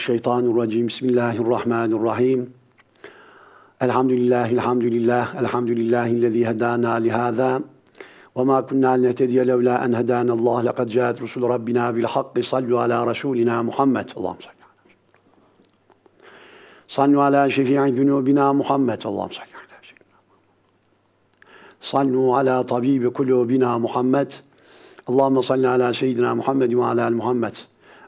Mineşşeytanirracim. Bismillahirrahmanirrahim. Elhamdülillah, elhamdülillah, elhamdülillahillezî hedâna lihâzâ. Ve ma kunna linehtediye levlâ en hedâna Allah. Lekad câet rusul rabbina bil hakkı. Sallu ala rasulina Muhammed. Allah'ım salli ala. Sallu ala şefii günubina Muhammed. Allah'ım salli ala. Sallu ala tabibi kulubina Muhammed. Allahümme salli ala seyyidina Muhammed ve ala al Muhammed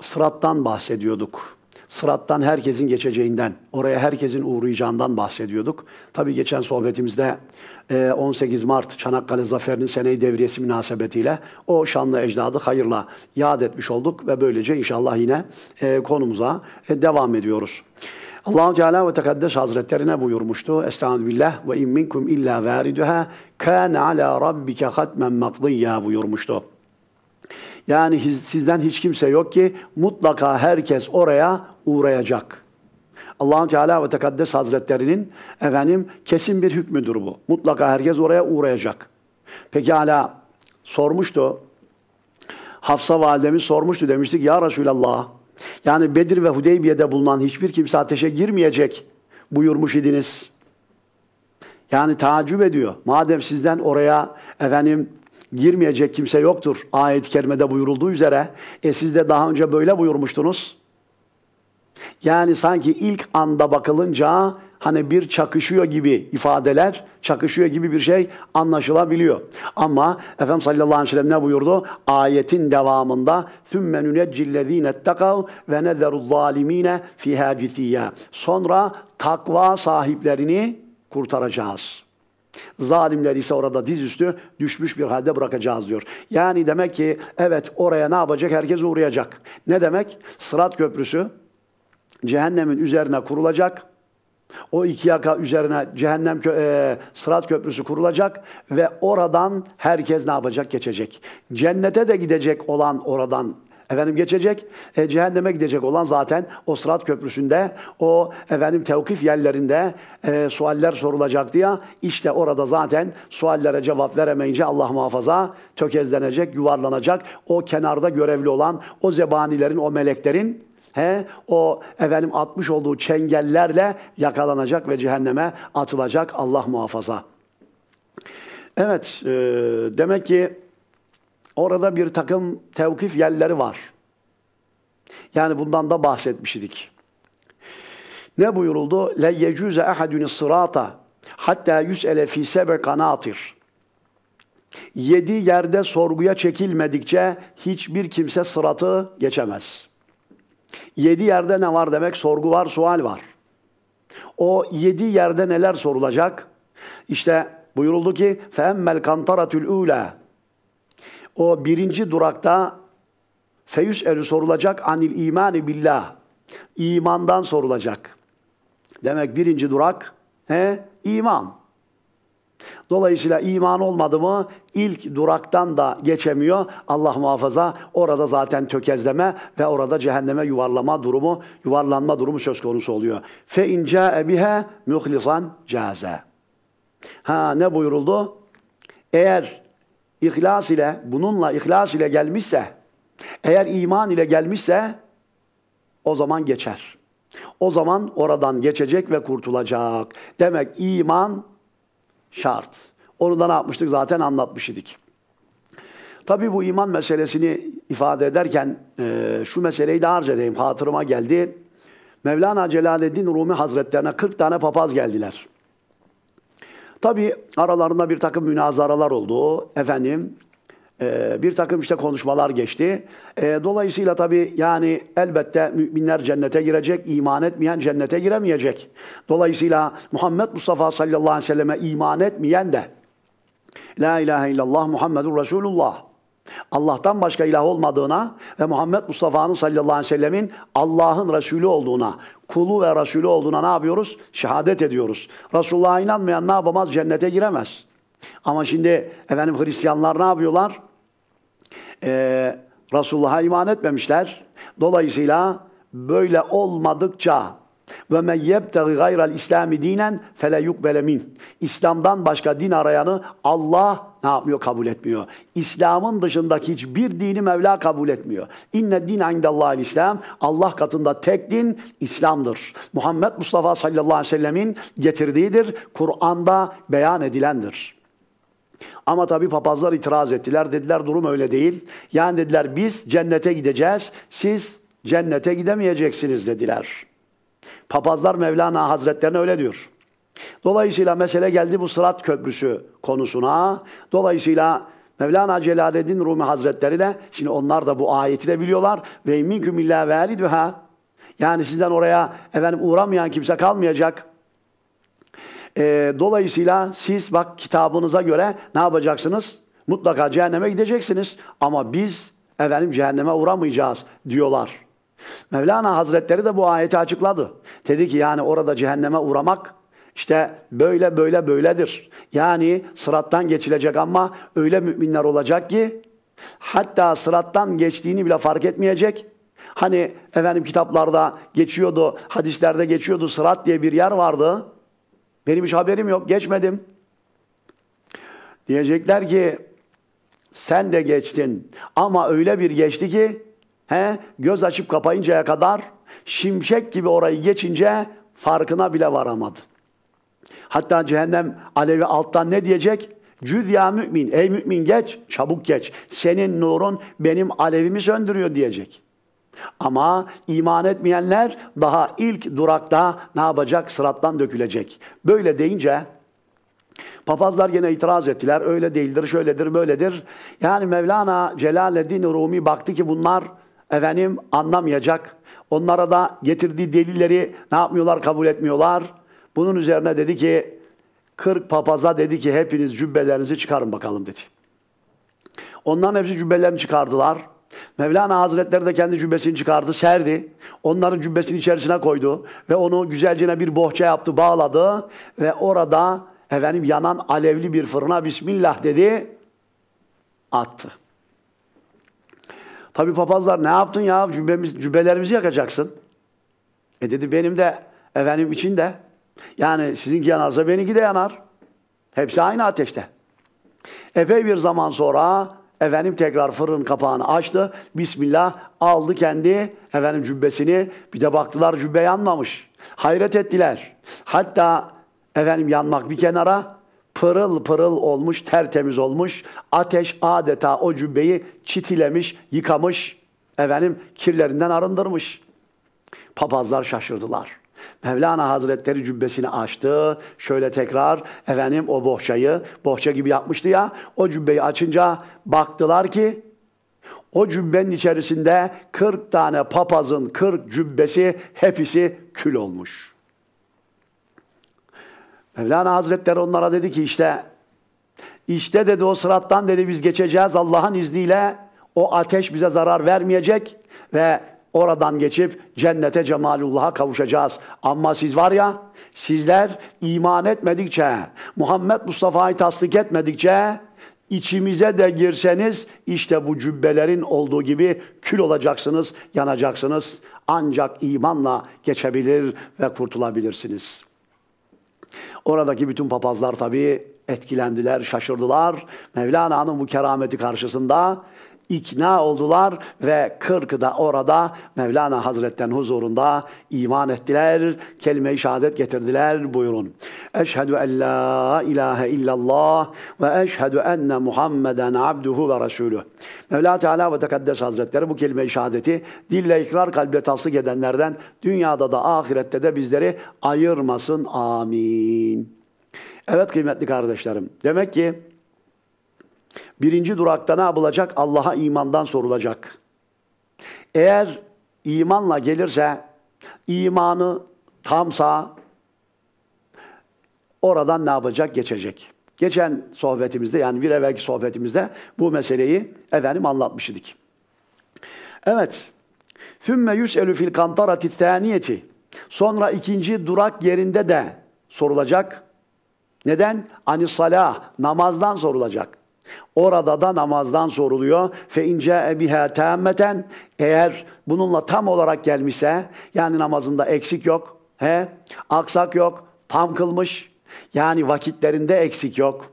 Sırattan bahsediyorduk. Sırattan herkesin geçeceğinden, oraya herkesin uğrayacağından bahsediyorduk. Tabii geçen sohbetimizde 18 e, Mart Çanakkale Zaferi'nin seneyi devriyesi münasebetiyle o şanlı ecdadı hayırla yad etmiş olduk ve böylece inşallah yine e, konumuza e, devam ediyoruz. Allah-u Teala ve Tekaddes Hazretleri buyurmuştu? Estağfirullah ve in minkum illa veriduha kana ala rabbike hatmen makdiyya buyurmuştu. Yani sizden hiç kimse yok ki mutlaka herkes oraya uğrayacak. allah Teala ve Tekaddes Hazretlerinin efendim kesin bir hükmüdür bu. Mutlaka herkes oraya uğrayacak. Pekala sormuştu. Hafsa validemiz sormuştu demiştik ya Resulallah. Yani Bedir ve Hudeybiye'de bulunan hiçbir kimse ateşe girmeyecek buyurmuş idiniz. Yani tacip ediyor. Madem sizden oraya efendim girmeyecek kimse yoktur. Ayet-i kerimede buyurulduğu üzere. E siz de daha önce böyle buyurmuştunuz. Yani sanki ilk anda bakılınca hani bir çakışıyor gibi ifadeler, çakışıyor gibi bir şey anlaşılabiliyor. Ama Efendimiz sallallahu aleyhi ve sellem ne buyurdu? Ayetin devamında ثُمَّ نُنَجِّ الَّذ۪ينَ اتَّقَوْا وَنَذَرُ الظَّالِم۪ينَ فِيهَا جِثِيَّا Sonra takva sahiplerini kurtaracağız. Zalimler ise orada dizüstü düşmüş bir halde bırakacağız diyor. Yani demek ki evet oraya ne yapacak? Herkes uğrayacak. Ne demek? Sırat köprüsü cehennemin üzerine kurulacak. O iki yaka üzerine cehennem kö e, sırat köprüsü kurulacak ve oradan herkes ne yapacak? Geçecek. Cennete de gidecek olan oradan efendim geçecek, e, cehenneme gidecek olan zaten o sırat köprüsünde, o efendim tevkif yerlerinde e, sualler sorulacak diye işte orada zaten suallere cevap veremeyince Allah muhafaza tökezlenecek, yuvarlanacak. O kenarda görevli olan o zebanilerin, o meleklerin He, o efendim atmış olduğu çengellerle yakalanacak ve cehenneme atılacak Allah muhafaza. Evet, e, demek ki Orada bir takım tevkif yerleri var. Yani bundan da bahsetmiştik. Ne buyuruldu? Le yecuze ehadüni sırata hatta yüz ele fi sebe kanatir. Yedi yerde sorguya çekilmedikçe hiçbir kimse sıratı geçemez. Yedi yerde ne var demek? Sorgu var, sual var. O yedi yerde neler sorulacak? İşte buyuruldu ki فَاَمَّ الْقَنْتَرَةُ الْعُولَى o birinci durakta feyüs eli sorulacak anil imani billah. İmandan sorulacak. Demek birinci durak he, iman. Dolayısıyla iman olmadı mı ilk duraktan da geçemiyor. Allah muhafaza orada zaten tökezleme ve orada cehenneme yuvarlama durumu, yuvarlanma durumu söz konusu oluyor. Fe inca ebihe muhlisan caze. Ha ne buyuruldu? Eğer ihlas ile, bununla ihlas ile gelmişse, eğer iman ile gelmişse o zaman geçer. O zaman oradan geçecek ve kurtulacak. Demek iman şart. Onu da ne yapmıştık zaten anlatmış idik. Tabii bu iman meselesini ifade ederken e, şu meseleyi de arz edeyim. Hatırıma geldi. Mevlana Celaleddin Rumi Hazretlerine 40 tane papaz geldiler. Tabi aralarında bir takım münazaralar oldu. Efendim e, bir takım işte konuşmalar geçti. E, dolayısıyla tabi yani elbette müminler cennete girecek, iman etmeyen cennete giremeyecek. Dolayısıyla Muhammed Mustafa sallallahu aleyhi ve selleme iman etmeyen de La ilahe illallah Muhammedun Resulullah Allah'tan başka ilah olmadığına ve Muhammed Mustafa'nın sallallahu aleyhi ve sellemin Allah'ın Resulü olduğuna, kulu ve Resulü olduğuna ne yapıyoruz? Şehadet ediyoruz. Resulullah'a inanmayan ne yapamaz? Cennete giremez. Ama şimdi efendim Hristiyanlar ne yapıyorlar? Ee, Resulullah'a iman etmemişler. Dolayısıyla böyle olmadıkça ve men yebtegi gayral İslami dinen fele yukbele min. İslam'dan başka din arayanı Allah ne yapmıyor? Kabul etmiyor. İslam'ın dışındaki hiçbir dini Mevla kabul etmiyor. İnne din indellahil İslam. Allah katında tek din İslam'dır. Muhammed Mustafa sallallahu aleyhi ve sellemin getirdiğidir. Kur'an'da beyan edilendir. Ama tabi papazlar itiraz ettiler. Dediler durum öyle değil. Yani dediler biz cennete gideceğiz. Siz cennete gidemeyeceksiniz dediler. Papazlar Mevlana Hazretlerine öyle diyor. Dolayısıyla mesele geldi bu Sırat Köprüsü konusuna. Dolayısıyla Mevlana Celaleddin Rumi Hazretleri de şimdi onlar da bu ayeti de biliyorlar. Ve minkum illa ha. Yani sizden oraya efendim uğramayan kimse kalmayacak. Ee, dolayısıyla siz bak kitabınıza göre ne yapacaksınız? Mutlaka cehenneme gideceksiniz. Ama biz efendim cehenneme uğramayacağız diyorlar. Mevlana Hazretleri de bu ayeti açıkladı. Dedi ki yani orada cehenneme uğramak işte böyle böyle böyledir. Yani sırattan geçilecek ama öyle müminler olacak ki hatta sırattan geçtiğini bile fark etmeyecek. Hani efendim kitaplarda geçiyordu, hadislerde geçiyordu sırat diye bir yer vardı. Benim hiç haberim yok, geçmedim. Diyecekler ki sen de geçtin ama öyle bir geçti ki He, göz açıp kapayıncaya kadar şimşek gibi orayı geçince farkına bile varamadı. Hatta cehennem alevi alttan ne diyecek? Cüd ya mümin, ey mümin geç, çabuk geç. Senin nurun benim alevimi söndürüyor diyecek. Ama iman etmeyenler daha ilk durakta ne yapacak? Sırattan dökülecek. Böyle deyince papazlar gene itiraz ettiler. Öyle değildir, şöyledir, böyledir. Yani Mevlana Celaleddin Rumi baktı ki bunlar efendim anlamayacak. Onlara da getirdiği delilleri ne yapmıyorlar kabul etmiyorlar. Bunun üzerine dedi ki 40 papaza dedi ki hepiniz cübbelerinizi çıkarın bakalım dedi. Onların hepsi cübbelerini çıkardılar. Mevlana Hazretleri de kendi cübbesini çıkardı, serdi. Onların cübbesinin içerisine koydu ve onu güzelce bir bohça yaptı, bağladı ve orada efendim yanan alevli bir fırına Bismillah dedi, attı. Tabi papazlar ne yaptın ya cübbemiz, cübbelerimizi yakacaksın. E dedi benim de efendim için de. Yani sizinki yanarsa benimki de yanar. Hepsi aynı ateşte. Epey bir zaman sonra efendim tekrar fırın kapağını açtı. Bismillah aldı kendi efendim cübbesini. Bir de baktılar cübbe yanmamış. Hayret ettiler. Hatta efendim yanmak bir kenara pırıl pırıl olmuş, tertemiz olmuş. Ateş adeta o cübbeyi çitilemiş, yıkamış, efendim kirlerinden arındırmış. Papazlar şaşırdılar. Mevlana Hazretleri cübbesini açtı. Şöyle tekrar efendim o bohçayı, bohça gibi yapmıştı ya. O cübbeyi açınca baktılar ki o cübbenin içerisinde 40 tane papazın 40 cübbesi hepsi kül olmuş.'' Mevlana Hazretleri onlara dedi ki işte işte dedi o sırattan dedi biz geçeceğiz Allah'ın izniyle o ateş bize zarar vermeyecek ve oradan geçip cennete cemalullah'a kavuşacağız. Ama siz var ya sizler iman etmedikçe Muhammed Mustafa'yı tasdik etmedikçe içimize de girseniz işte bu cübbelerin olduğu gibi kül olacaksınız, yanacaksınız. Ancak imanla geçebilir ve kurtulabilirsiniz. Oradaki bütün papazlar tabii etkilendiler, şaşırdılar. Mevlana'nın bu kerameti karşısında ikna oldular ve 40 da orada Mevlana Hazretlerinin huzurunda iman ettiler. Kelime-i şehadet getirdiler. Buyurun. Eşhedü en la ilahe illallah ve eşhedü enne Muhammeden abduhu ve resulü. Mevla Teala ve Tekaddes Hazretleri bu kelime-i şehadeti dille ikrar kalple tasdik edenlerden dünyada da ahirette de bizleri ayırmasın. Amin. Evet kıymetli kardeşlerim. Demek ki Birinci durakta ne yapılacak? Allah'a imandan sorulacak. Eğer imanla gelirse, imanı tamsa oradan ne yapacak? Geçecek. Geçen sohbetimizde yani bir evvelki sohbetimizde bu meseleyi efendim anlatmış Evet. Sümme yüselü fil kantarati thaniyeti. Sonra ikinci durak yerinde de sorulacak. Neden? Ani salah, namazdan sorulacak. Orada da namazdan soruluyor. Fe ince biha tammeten eğer bununla tam olarak gelmişse yani namazında eksik yok, he? Aksak yok, tam kılmış. Yani vakitlerinde eksik yok.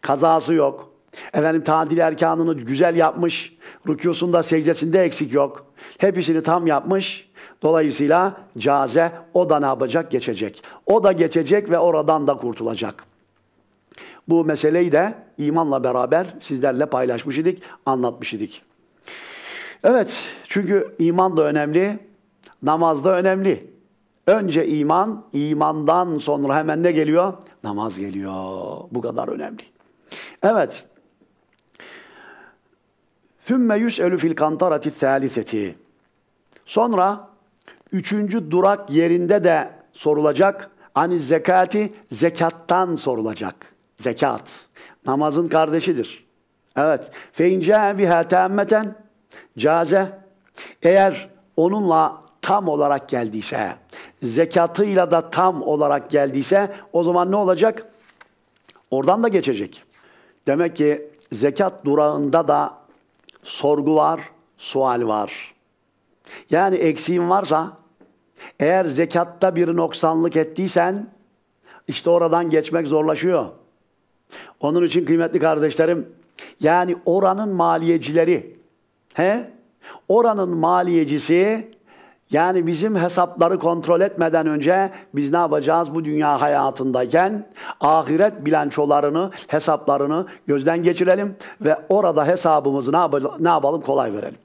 Kazası yok. Efendim tadil erkanını güzel yapmış. Rükusunda, secdesinde eksik yok. Hepsini tam yapmış. Dolayısıyla caze o da ne yapacak? Geçecek. O da geçecek ve oradan da kurtulacak. Bu meseleyi de imanla beraber sizlerle paylaşmış idik, anlatmış idik. Evet, çünkü iman da önemli, namaz da önemli. Önce iman, imandan sonra hemen ne geliyor? Namaz geliyor. Bu kadar önemli. Evet. Thümme yüselü fil kantarati thaliseti. Sonra üçüncü durak yerinde de sorulacak. Ani zekati zekattan sorulacak. Zekat. Namazın kardeşidir. Evet. Fe bir biha caze. Eğer onunla tam olarak geldiyse, zekatıyla da tam olarak geldiyse o zaman ne olacak? Oradan da geçecek. Demek ki zekat durağında da sorgu var, sual var. Yani eksiğin varsa, eğer zekatta bir noksanlık ettiysen, işte oradan geçmek zorlaşıyor. Onun için kıymetli kardeşlerim yani oranın maliyecileri he? Oranın maliyecisi yani bizim hesapları kontrol etmeden önce biz ne yapacağız bu dünya hayatındayken ahiret bilançolarını, hesaplarını gözden geçirelim ve orada hesabımızı ne, yap- ne yapalım kolay verelim.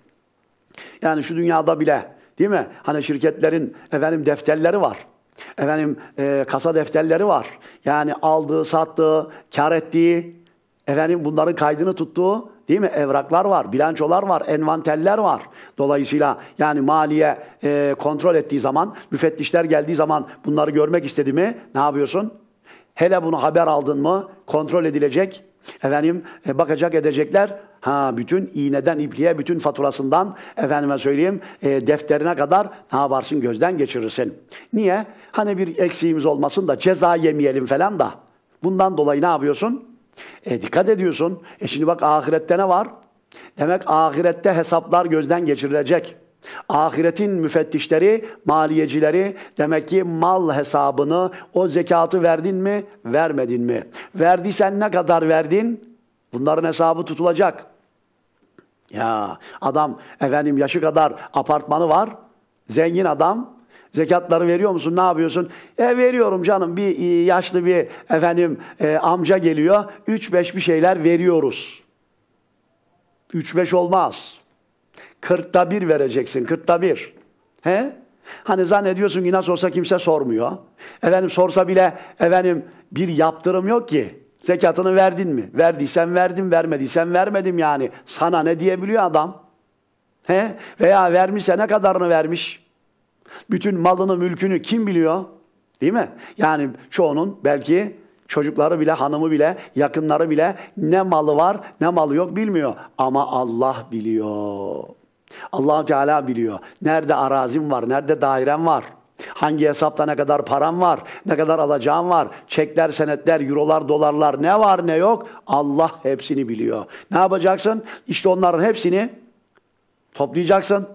Yani şu dünyada bile değil mi? Hani şirketlerin efendim defterleri var. Efendim e, kasa defterleri var. Yani aldığı, sattığı, kar ettiği, efendim bunların kaydını tuttuğu değil mi? Evraklar var, bilançolar var, envanterler var. Dolayısıyla yani maliye e, kontrol ettiği zaman, müfettişler geldiği zaman bunları görmek istedi mi? Ne yapıyorsun? Hele bunu haber aldın mı kontrol edilecek. Efendim e, bakacak edecekler. Ha bütün iğneden ipliğe, bütün faturasından efendime söyleyeyim e, defterine kadar ne yaparsın gözden geçirirsin. Niye? Hani bir eksiğimiz olmasın da ceza yemeyelim falan da. Bundan dolayı ne yapıyorsun? E, dikkat ediyorsun. E şimdi bak ahirette ne var? Demek ahirette hesaplar gözden geçirilecek. Ahiretin müfettişleri, maliyecileri demek ki mal hesabını, o zekatı verdin mi, vermedin mi? Verdiysen ne kadar verdin? Bunların hesabı tutulacak. Ya adam efendim yaşı kadar apartmanı var. Zengin adam. Zekatları veriyor musun? Ne yapıyorsun? E veriyorum canım. Bir e, yaşlı bir efendim e, amca geliyor. 3-5 bir şeyler veriyoruz. 3-5 olmaz. 40'ta bir vereceksin. 40'ta bir. He? Hani zannediyorsun ki nasıl olsa kimse sormuyor. Efendim sorsa bile efendim bir yaptırım yok ki. Zekatını verdin mi? Verdiysen verdim, vermediysen vermedim yani. Sana ne diyebiliyor adam? He? Veya vermişse ne kadarını vermiş? Bütün malını, mülkünü kim biliyor? Değil mi? Yani çoğunun belki çocukları bile, hanımı bile, yakınları bile ne malı var, ne malı yok bilmiyor. Ama Allah biliyor. allah Teala biliyor. Nerede arazim var, nerede dairem var. Hangi hesapta ne kadar param var, ne kadar alacağım var, çekler, senetler, eurolar, dolarlar ne var ne yok Allah hepsini biliyor. Ne yapacaksın? İşte onların hepsini toplayacaksın,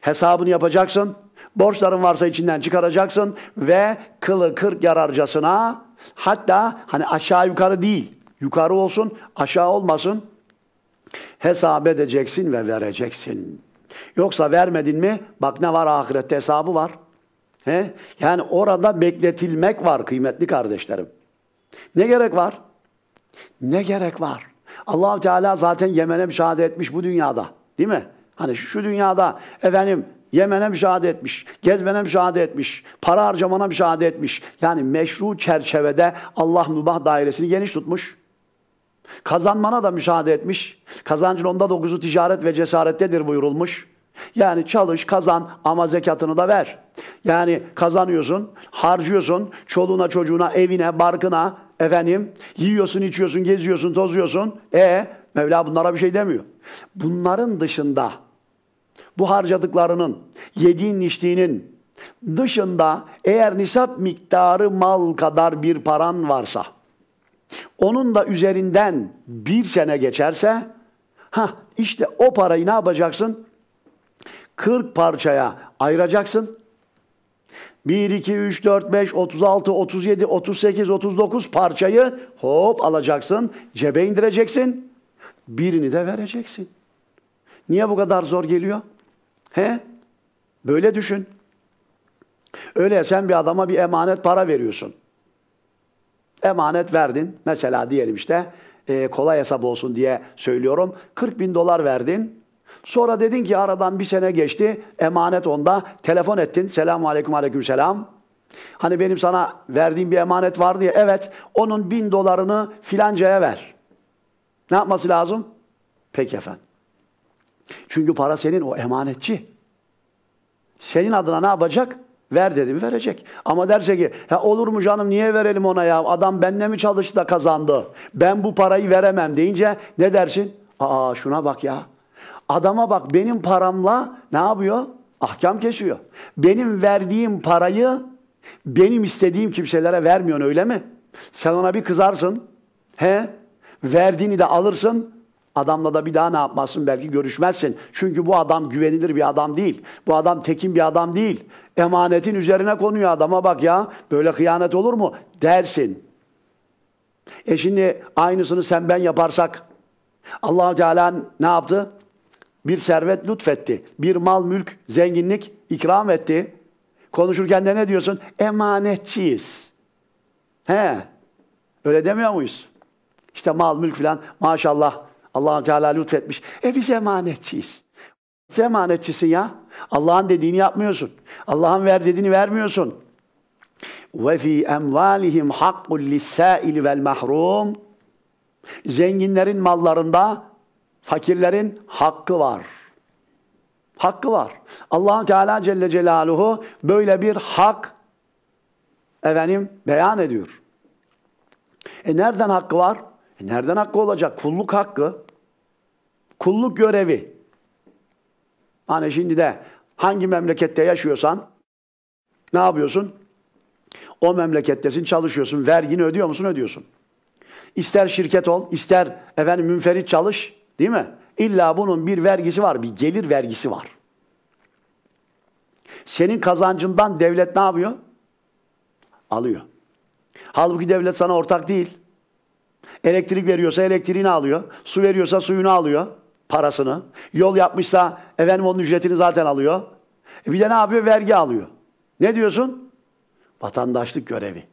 hesabını yapacaksın, borçların varsa içinden çıkaracaksın ve kılı kırk yararcasına hatta hani aşağı yukarı değil, yukarı olsun aşağı olmasın hesap edeceksin ve vereceksin. Yoksa vermedin mi bak ne var ahirette hesabı var. He? Yani orada bekletilmek var kıymetli kardeşlerim. Ne gerek var? Ne gerek var? allah Teala zaten Yemen'e müşahede etmiş bu dünyada. Değil mi? Hani şu dünyada efendim Yemen'e müşahede etmiş, gezmene müşahede etmiş, para harcamana müşahede etmiş. Yani meşru çerçevede Allah mübah dairesini geniş tutmuş. Kazanmana da müşahede etmiş. Kazancın onda dokuzu ticaret ve cesarettedir buyurulmuş. Yani çalış, kazan ama zekatını da ver. Yani kazanıyorsun, harcıyorsun, çoluğuna, çocuğuna, evine, barkına, efendim, yiyorsun, içiyorsun, geziyorsun, tozuyorsun. E Mevla bunlara bir şey demiyor. Bunların dışında bu harcadıklarının, yediğin, içtiğinin dışında eğer nisap miktarı mal kadar bir paran varsa, onun da üzerinden bir sene geçerse, ha işte o parayı ne yapacaksın? 40 parçaya ayıracaksın. 1, 2, 3, 4, 5, 36, 37, 38, 39 parçayı hop alacaksın. Cebe indireceksin. Birini de vereceksin. Niye bu kadar zor geliyor? He? Böyle düşün. Öyle sen bir adama bir emanet para veriyorsun. Emanet verdin. Mesela diyelim işte e, kolay hesap olsun diye söylüyorum. 40 bin dolar verdin. Sonra dedin ki aradan bir sene geçti. Emanet onda. Telefon ettin. Selamun aleyküm aleyküm selam. Hani benim sana verdiğim bir emanet vardı ya. Evet onun bin dolarını filancaya ver. Ne yapması lazım? Peki efendim. Çünkü para senin o emanetçi. Senin adına ne yapacak? Ver dedim verecek. Ama derse ki ya olur mu canım niye verelim ona ya? Adam benle mi çalıştı da kazandı? Ben bu parayı veremem deyince ne dersin? Aa şuna bak ya. Adama bak benim paramla ne yapıyor? Ahkam kesiyor. Benim verdiğim parayı benim istediğim kimselere vermiyorsun öyle mi? Sen ona bir kızarsın. He? Verdiğini de alırsın. Adamla da bir daha ne yapmazsın belki görüşmezsin. Çünkü bu adam güvenilir bir adam değil. Bu adam tekin bir adam değil. Emanetin üzerine konuyor adama bak ya böyle kıyanet olur mu dersin. E şimdi aynısını sen ben yaparsak Allah Teala ne yaptı? Bir servet lütfetti. Bir mal, mülk, zenginlik ikram etti. Konuşurken de ne diyorsun? Emanetçiyiz. He. Öyle demiyor muyuz? İşte mal, mülk filan maşallah allah Teala lütfetmiş. E biz emanetçiyiz. Sen emanetçisin ya. Allah'ın dediğini yapmıyorsun. Allah'ın ver dediğini vermiyorsun. Ve fi emvalihim hakkul lisail vel mahrum. Zenginlerin mallarında Fakirlerin hakkı var. Hakkı var. allah Teala Celle Celaluhu böyle bir hak efendim beyan ediyor. E nereden hakkı var? E nereden hakkı olacak? Kulluk hakkı. Kulluk görevi. Hani şimdi de hangi memlekette yaşıyorsan ne yapıyorsun? O memlekettesin, çalışıyorsun. Vergini ödüyor musun? Ödüyorsun. İster şirket ol, ister efendim münferit çalış. Değil mi? İlla bunun bir vergisi var, bir gelir vergisi var. Senin kazancından devlet ne yapıyor? Alıyor. Halbuki devlet sana ortak değil. Elektrik veriyorsa elektriğini alıyor. Su veriyorsa suyunu alıyor. Parasını. Yol yapmışsa efendim onun ücretini zaten alıyor. E bir de ne yapıyor? Vergi alıyor. Ne diyorsun? Vatandaşlık görevi.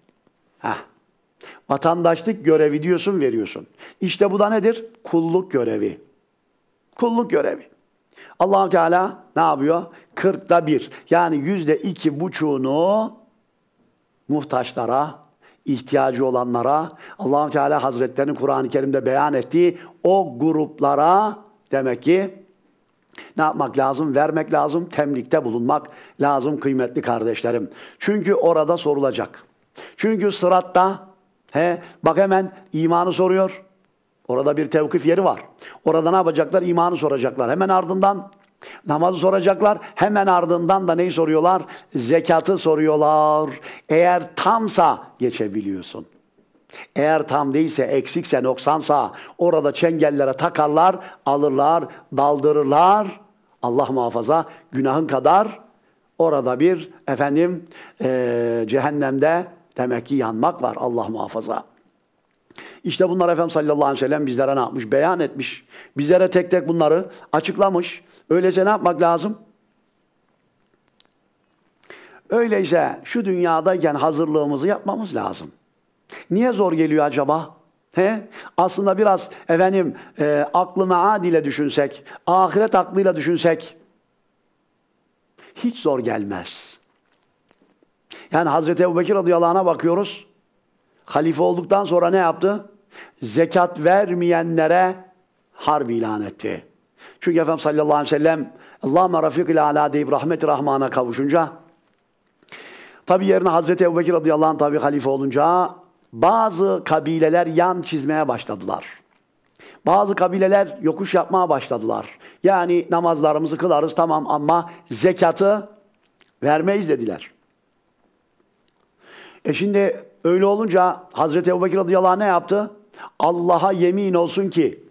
Heh. Vatandaşlık görevi diyorsun veriyorsun. İşte bu da nedir? Kulluk görevi. Kulluk görevi. allah Teala ne yapıyor? Kırkta bir. Yani yüzde iki buçuğunu muhtaçlara, ihtiyacı olanlara, allah Teala Hazretlerinin Kur'an-ı Kerim'de beyan ettiği o gruplara demek ki ne yapmak lazım? Vermek lazım, temlikte bulunmak lazım kıymetli kardeşlerim. Çünkü orada sorulacak. Çünkü sıratta He, bak hemen imanı soruyor. Orada bir tevkif yeri var. Orada ne yapacaklar? İmanı soracaklar. Hemen ardından Namazı soracaklar. Hemen ardından da neyi soruyorlar? Zekatı soruyorlar. Eğer tamsa geçebiliyorsun. Eğer tam değilse, eksikse, noksansa orada çengellere takarlar, alırlar, daldırırlar. Allah muhafaza günahın kadar orada bir efendim e, cehennemde Demek ki yanmak var Allah muhafaza. İşte bunlar Efendimiz sallallahu aleyhi ve sellem bizlere ne yapmış? Beyan etmiş. Bizlere tek tek bunları açıklamış. Öyleyse ne yapmak lazım? Öyleyse şu dünyadayken hazırlığımızı yapmamız lazım. Niye zor geliyor acaba? He? Aslında biraz efendim e, aklı ile düşünsek, ahiret aklıyla düşünsek hiç zor gelmez. Yani Hazreti Ebu Bekir radıyallahu anh'a bakıyoruz. Halife olduktan sonra ne yaptı? Zekat vermeyenlere harbi ilan etti. Çünkü Efendimiz sallallahu aleyhi ve sellem Allahümme rafik ile ala deyip rahmeti rahmana kavuşunca tabi yerine Hazreti Ebu Bekir radıyallahu anh tabi halife olunca bazı kabileler yan çizmeye başladılar. Bazı kabileler yokuş yapmaya başladılar. Yani namazlarımızı kılarız tamam ama zekatı vermeyiz dediler. E şimdi öyle olunca Hazreti Ebu Bekir radıyallahu ne yaptı? Allah'a yemin olsun ki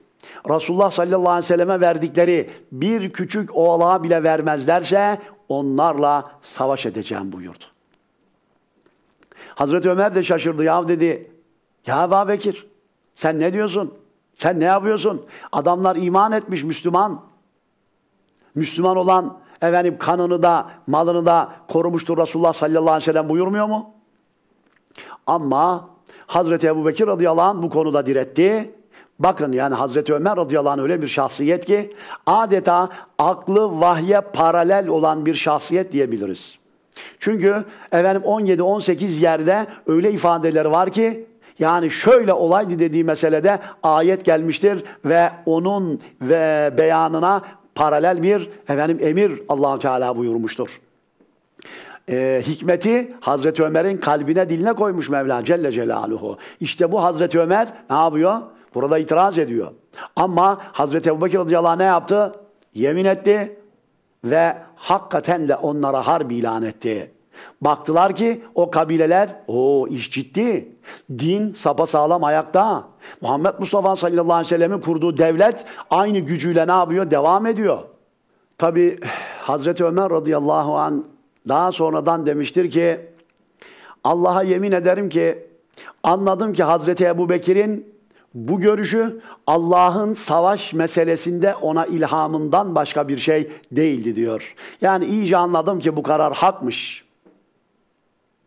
Resulullah sallallahu aleyhi ve selleme verdikleri bir küçük oğlağa bile vermezlerse onlarla savaş edeceğim buyurdu. Hazreti Ömer de şaşırdı. Ya dedi, ya Ebu Bekir sen ne diyorsun? Sen ne yapıyorsun? Adamlar iman etmiş Müslüman. Müslüman olan efendim kanını da malını da korumuştur Resulullah sallallahu aleyhi ve sellem buyurmuyor mu? Ama Hazreti Ebu Bekir radıyallahu anh bu konuda diretti. Bakın yani Hazreti Ömer radıyallahu anh öyle bir şahsiyet ki adeta aklı vahye paralel olan bir şahsiyet diyebiliriz. Çünkü efendim 17-18 yerde öyle ifadeler var ki yani şöyle olaydı dediği meselede ayet gelmiştir ve onun ve beyanına paralel bir efendim emir Allahu Teala buyurmuştur e, hikmeti Hazreti Ömer'in kalbine diline koymuş Mevla Celle Celaluhu. İşte bu Hazreti Ömer ne yapıyor? Burada itiraz ediyor. Ama Hazreti Ebu Bekir radıyallahu ne yaptı? Yemin etti ve hakikaten de onlara harp ilan etti. Baktılar ki o kabileler o iş ciddi. Din sapa sağlam ayakta. Muhammed Mustafa sallallahu aleyhi ve sellemin kurduğu devlet aynı gücüyle ne yapıyor? Devam ediyor. Tabi Hazreti Ömer radıyallahu an daha sonradan demiştir ki Allah'a yemin ederim ki anladım ki Hazreti Ebu Bekir'in bu görüşü Allah'ın savaş meselesinde ona ilhamından başka bir şey değildi diyor. Yani iyice anladım ki bu karar hakmış.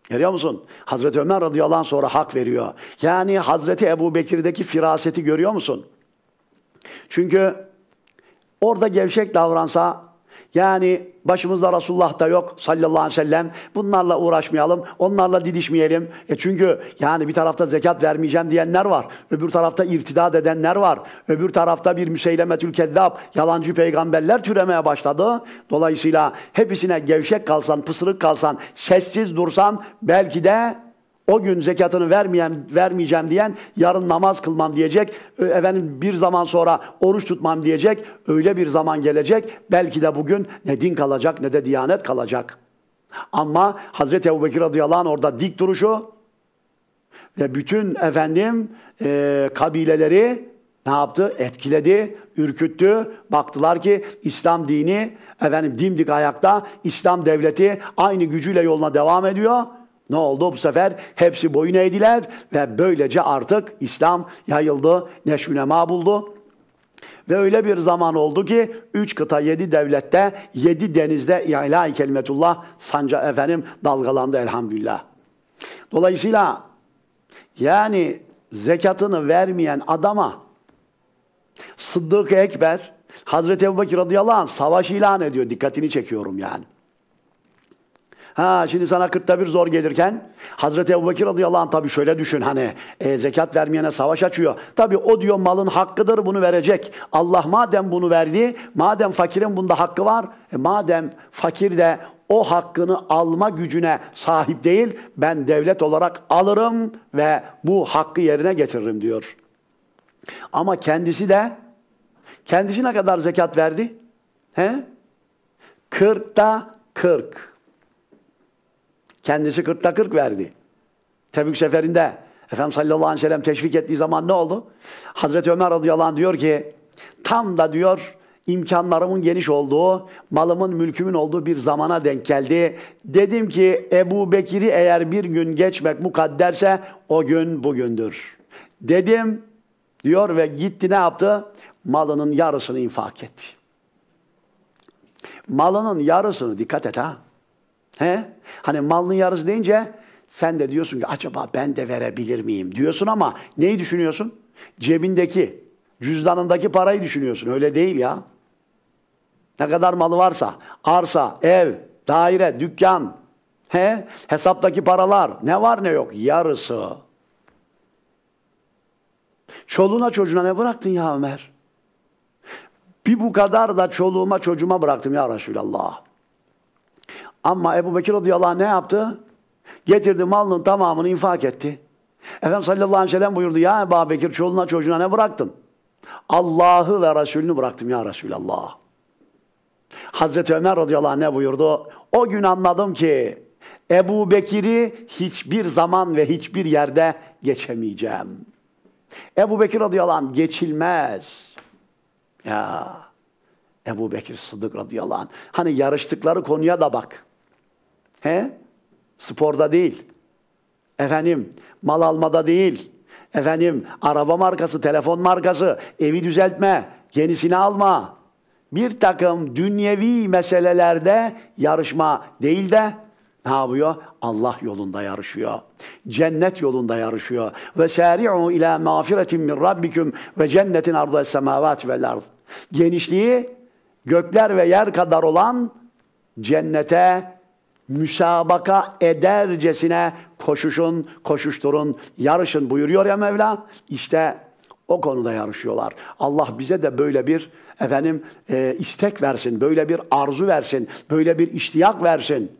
Görüyor musun? Hazreti Ömer radıyallahu anh sonra hak veriyor. Yani Hazreti Ebu Bekir'deki firaseti görüyor musun? Çünkü orada gevşek davransa yani başımızda Resulullah da yok sallallahu aleyhi ve sellem. Bunlarla uğraşmayalım, onlarla didişmeyelim. E çünkü yani bir tarafta zekat vermeyeceğim diyenler var. Öbür tarafta irtidat edenler var. Öbür tarafta bir müseylemetül kezzab, yalancı peygamberler türemeye başladı. Dolayısıyla hepsine gevşek kalsan, pısırık kalsan, sessiz dursan belki de o gün zekatını vermeyen, vermeyeceğim diyen yarın namaz kılmam diyecek. E, efendim bir zaman sonra oruç tutmam diyecek. Öyle bir zaman gelecek. Belki de bugün ne din kalacak ne de diyanet kalacak. Ama Hazreti Ebu Bekir radıyallahu anh orada dik duruşu ve bütün efendim e, kabileleri ne yaptı? Etkiledi, ürküttü. Baktılar ki İslam dini efendim dimdik ayakta, İslam devleti aynı gücüyle yoluna devam ediyor ne oldu? Bu sefer hepsi boyun eğdiler ve böylece artık İslam yayıldı, neşünema buldu. Ve öyle bir zaman oldu ki üç kıta yedi devlette yedi denizde ilahi kelimetullah sanca efendim dalgalandı elhamdülillah. Dolayısıyla yani zekatını vermeyen adama sıddık Ekber Hazreti Ebu Bekir radıyallahu anh savaş ilan ediyor. Dikkatini çekiyorum yani. Ha şimdi sana kırkta bir zor gelirken Hazreti Ebubekir radıyallahu anh tabii şöyle düşün hani e, zekat vermeyene savaş açıyor. Tabii o diyor malın hakkıdır bunu verecek. Allah madem bunu verdi, madem fakirin bunda hakkı var, e, madem fakir de o hakkını alma gücüne sahip değil, ben devlet olarak alırım ve bu hakkı yerine getiririm diyor. Ama kendisi de kendisi ne kadar zekat verdi? He? 40'ta 40. Kendisi 40'ta 40 verdi. Tebük seferinde Efendim sallallahu aleyhi ve sellem teşvik ettiği zaman ne oldu? Hazreti Ömer radıyallahu anh diyor ki tam da diyor imkanlarımın geniş olduğu, malımın, mülkümün olduğu bir zamana denk geldi. Dedim ki Ebu Bekir'i eğer bir gün geçmek mukadderse o gün bugündür. Dedim diyor ve gitti ne yaptı? Malının yarısını infak etti. Malının yarısını dikkat et ha. He? Hani malın yarısı deyince sen de diyorsun ki acaba ben de verebilir miyim diyorsun ama neyi düşünüyorsun? Cebindeki, cüzdanındaki parayı düşünüyorsun. Öyle değil ya. Ne kadar malı varsa, arsa, ev, daire, dükkan, he? hesaptaki paralar ne var ne yok yarısı. Çoluğuna çocuğuna ne bıraktın ya Ömer? Bir bu kadar da çoluğuma çocuğuma bıraktım ya Resulallah. Ama Ebu Bekir radıyallahu anh ne yaptı? Getirdi malının tamamını infak etti. Efendim sallallahu aleyhi ve sellem buyurdu. Ya Ebu Bekir çoluğuna çocuğuna ne bıraktın? Allah'ı ve Resulünü bıraktım ya Resulallah. Hazreti Ömer radıyallahu anh ne buyurdu? O gün anladım ki Ebu Bekir'i hiçbir zaman ve hiçbir yerde geçemeyeceğim. Ebu Bekir radıyallahu anh geçilmez. Ya Ebu Bekir Sıddık radıyallahu anh. Hani yarıştıkları konuya da bak. He? Sporda değil. Efendim mal almada değil. Efendim araba markası, telefon markası, evi düzeltme, yenisini alma. Bir takım dünyevi meselelerde yarışma değil de ne yapıyor? Allah yolunda yarışıyor. Cennet yolunda yarışıyor. Ve sari'u ila mağfiretin min rabbikum ve cennetin ardı semavat vel ard. Genişliği gökler ve yer kadar olan cennete müsabaka edercesine koşuşun, koşuşturun, yarışın buyuruyor ya Mevla. İşte o konuda yarışıyorlar. Allah bize de böyle bir efendim e, istek versin, böyle bir arzu versin, böyle bir iştiyak versin.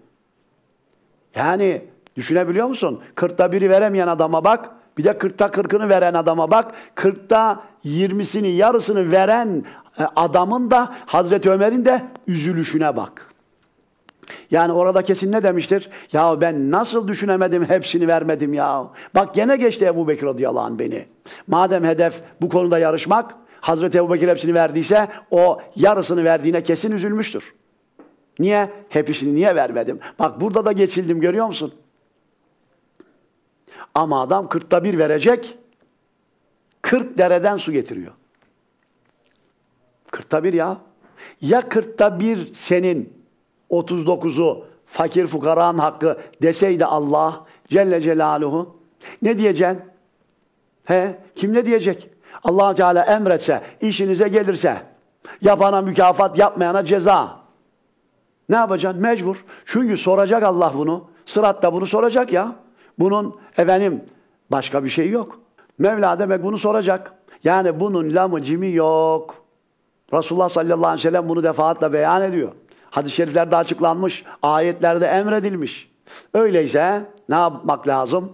Yani düşünebiliyor musun? Kırkta biri veremeyen adama bak, bir de kırkta kırkını veren adama bak. Kırkta yirmisini, yarısını veren e, adamın da Hazreti Ömer'in de üzülüşüne bak. Yani orada kesin ne demiştir? Ya ben nasıl düşünemedim hepsini vermedim ya. Bak gene geçti Ebu Bekir radıyallahu anh beni. Madem hedef bu konuda yarışmak, Hazreti Ebu Bekir hepsini verdiyse o yarısını verdiğine kesin üzülmüştür. Niye? Hepsini niye vermedim? Bak burada da geçildim görüyor musun? Ama adam kırkta bir verecek, kırk dereden su getiriyor. Kırkta bir ya. Ya kırkta bir senin 39'u fakir fukaranın hakkı deseydi Allah Celle Celaluhu ne diyeceksin? He? Kim ne diyecek? allah Teala emretse, işinize gelirse, yapana mükafat, yapmayana ceza. Ne yapacaksın? Mecbur. Çünkü soracak Allah bunu. Sıratta bunu soracak ya. Bunun efendim başka bir şey yok. Mevla demek bunu soracak. Yani bunun lamı cimi yok. Resulullah sallallahu aleyhi ve sellem bunu defaatle beyan ediyor. Hadis-i şeriflerde açıklanmış, ayetlerde emredilmiş. Öyleyse ne yapmak lazım?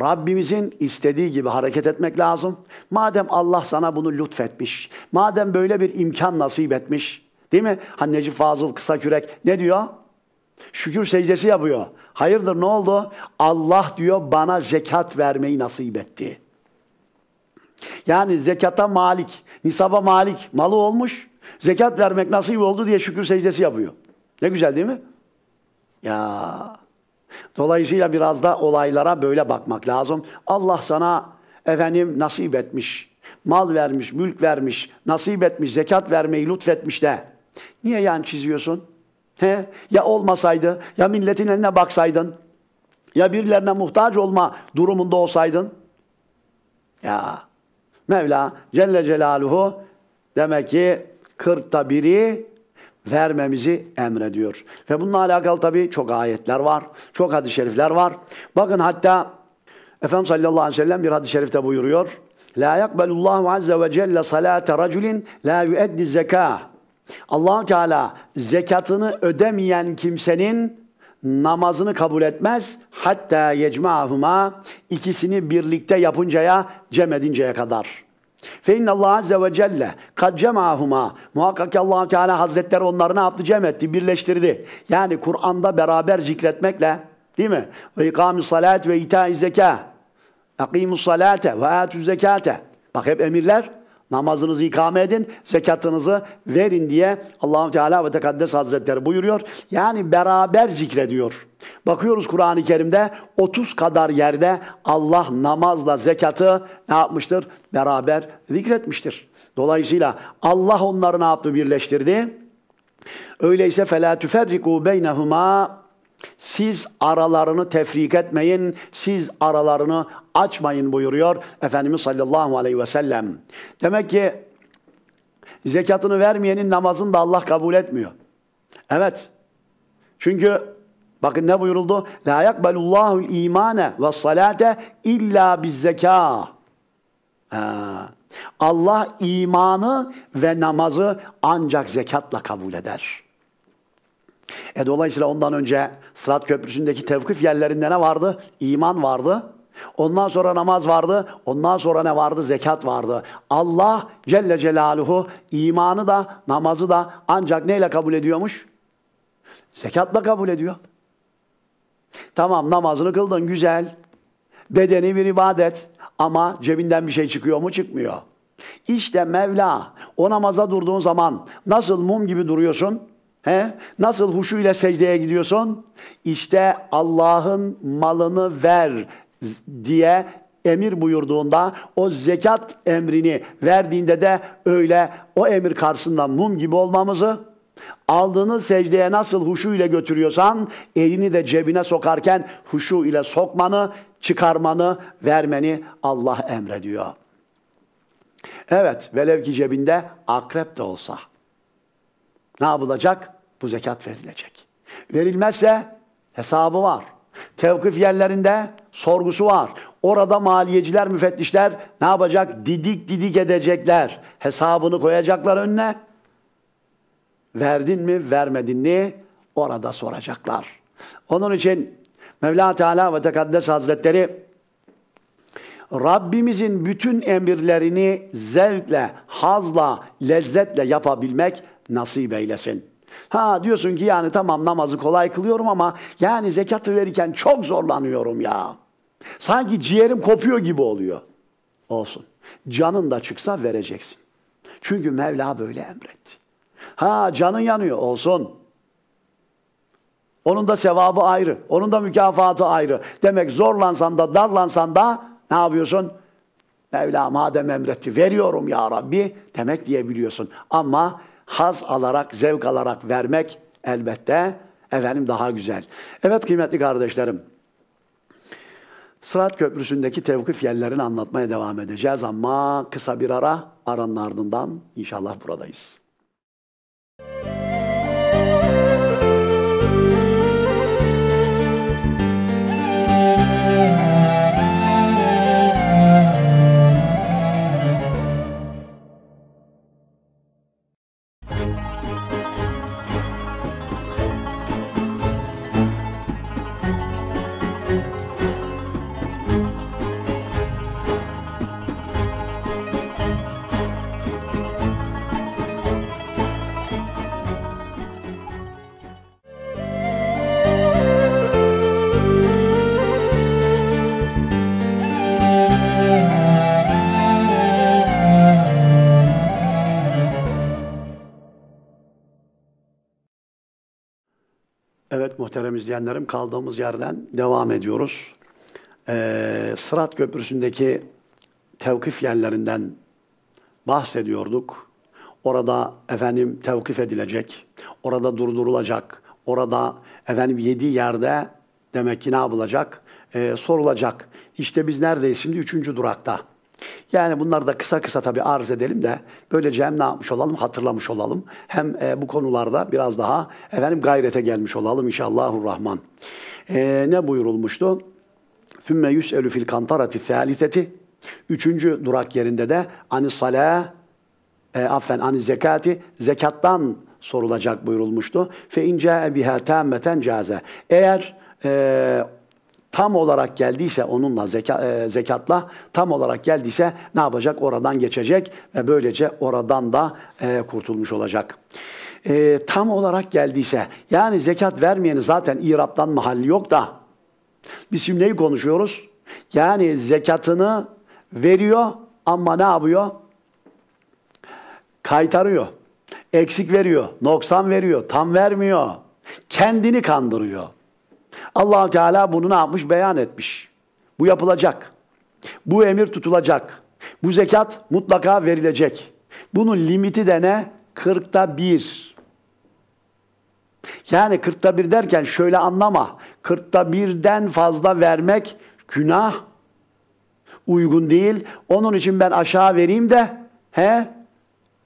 Rabbimizin istediği gibi hareket etmek lazım. Madem Allah sana bunu lütfetmiş, madem böyle bir imkan nasip etmiş, değil mi? Hani Necip Fazıl Kısakürek ne diyor? Şükür secdesi yapıyor. Hayırdır ne oldu? Allah diyor bana zekat vermeyi nasip etti. Yani zekata malik, nisaba malik malı olmuş. Zekat vermek nasip oldu diye şükür secdesi yapıyor. Ne güzel değil mi? Ya. Dolayısıyla biraz da olaylara böyle bakmak lazım. Allah sana efendim nasip etmiş. Mal vermiş, mülk vermiş, nasip etmiş, zekat vermeyi lütfetmiş de. Niye yan çiziyorsun? He? Ya olmasaydı, ya milletin eline baksaydın, ya birilerine muhtaç olma durumunda olsaydın. Ya Mevla Celle Celaluhu demek ki kırkta biri vermemizi emrediyor. Ve bununla alakalı tabii çok ayetler var, çok hadis-i şerifler var. Bakın hatta Efendimiz sallallahu aleyhi ve sellem bir hadis-i şerifte buyuruyor. La yakbelullahu azze ve celle salate raculin la yueddi zeka. allah Teala zekatını ödemeyen kimsenin namazını kabul etmez. Hatta yecmahuma ikisini birlikte yapıncaya, cem edinceye kadar.'' Fe Allah azze ve celle kad cemahuma muhakkak allah Teala hazretleri onları ne yaptı? Cem etti, birleştirdi. Yani Kur'an'da beraber zikretmekle değil mi? Ve ikam salat ve ita-i zeka. Akimus salate ve atü zekate. Bak hep emirler Namazınızı ikame edin, zekatınızı verin diye Allahu Teala ve Tekaddes Hazretleri buyuruyor. Yani beraber zikrediyor. Bakıyoruz Kur'an-ı Kerim'de 30 kadar yerde Allah namazla zekatı ne yapmıştır? Beraber zikretmiştir. Dolayısıyla Allah onları ne yaptı? Birleştirdi. Öyleyse فَلَا تُفَرِّقُوا بَيْنَهُمَا siz aralarını tefrik etmeyin, siz aralarını açmayın buyuruyor Efendimiz sallallahu aleyhi ve sellem. Demek ki zekatını vermeyenin namazını da Allah kabul etmiyor. Evet. Çünkü bakın ne buyuruldu? La yakbelullahu imane ve salate illa biz zeka. Allah imanı ve namazı ancak zekatla kabul eder. E dolayısıyla ondan önce Sırat Köprüsü'ndeki tevkif yerlerinde ne vardı? İman vardı. Ondan sonra namaz vardı. Ondan sonra ne vardı? Zekat vardı. Allah Celle Celaluhu imanı da namazı da ancak neyle kabul ediyormuş? Zekatla kabul ediyor. Tamam namazını kıldın güzel. Bedeni bir ibadet. Ama cebinden bir şey çıkıyor mu? Çıkmıyor. İşte Mevla o namaza durduğun zaman nasıl mum gibi duruyorsun? He? Nasıl huşu ile secdeye gidiyorsun? İşte Allah'ın malını ver diye emir buyurduğunda o zekat emrini verdiğinde de öyle o emir karşısında mum gibi olmamızı aldığını secdeye nasıl huşu ile götürüyorsan elini de cebine sokarken huşu ile sokmanı, çıkarmanı, vermeni Allah emrediyor. Evet velev ki cebinde akrep de olsa ne yapılacak? Bu zekat verilecek. Verilmezse hesabı var. Tevkif yerlerinde sorgusu var. Orada maliyeciler, müfettişler ne yapacak? Didik didik edecekler. Hesabını koyacaklar önüne. Verdin mi, vermedin mi? Orada soracaklar. Onun için Mevla Teala ve Tekaddes Hazretleri Rabbimizin bütün emirlerini zevkle, hazla, lezzetle yapabilmek nasip eylesin. Ha diyorsun ki yani tamam namazı kolay kılıyorum ama yani zekatı verirken çok zorlanıyorum ya. Sanki ciğerim kopuyor gibi oluyor. Olsun. Canın da çıksa vereceksin. Çünkü Mevla böyle emretti. Ha canın yanıyor olsun. Onun da sevabı ayrı. Onun da mükafatı ayrı. Demek zorlansan da darlansan da ne yapıyorsun? Mevla madem emretti veriyorum ya Rabbi demek diyebiliyorsun. Ama haz alarak, zevk alarak vermek elbette efendim daha güzel. Evet kıymetli kardeşlerim. Sırat Köprüsü'ndeki tevkif yerlerini anlatmaya devam edeceğiz ama kısa bir ara aranın ardından inşallah buradayız. Müzik muhterem izleyenlerim kaldığımız yerden devam ediyoruz. Ee, Sırat Köprüsü'ndeki tevkif yerlerinden bahsediyorduk. Orada efendim tevkif edilecek, orada durdurulacak, orada efendim yedi yerde demek ki ne yapılacak? Ee, sorulacak. İşte biz neredeyiz şimdi? Üçüncü durakta. Yani bunları da kısa kısa tabii arz edelim de böylece hem ne yapmış olalım hatırlamış olalım hem e, bu konularda biraz daha efendim gayrete gelmiş olalım inşallahurrahman. E, ne buyurulmuştu? Fümme yüselü fil kantarati thaliteti. Üçüncü durak yerinde de ani sala e, affen ani zekati zekattan sorulacak buyurulmuştu. Fe ince biha tammeten caze. Eğer e, tam olarak geldiyse onunla zeka, e, zekatla tam olarak geldiyse ne yapacak? Oradan geçecek ve böylece oradan da e, kurtulmuş olacak. E, tam olarak geldiyse yani zekat vermeyeni zaten İrab'dan mahalli yok da biz şimdi neyi konuşuyoruz? Yani zekatını veriyor ama ne yapıyor? Kaytarıyor. Eksik veriyor, noksan veriyor, tam vermiyor. Kendini kandırıyor allah Teala bunu ne yapmış? Beyan etmiş. Bu yapılacak. Bu emir tutulacak. Bu zekat mutlaka verilecek. Bunun limiti de ne? Kırkta bir. Yani kırkta bir derken şöyle anlama. Kırkta birden fazla vermek günah uygun değil. Onun için ben aşağı vereyim de he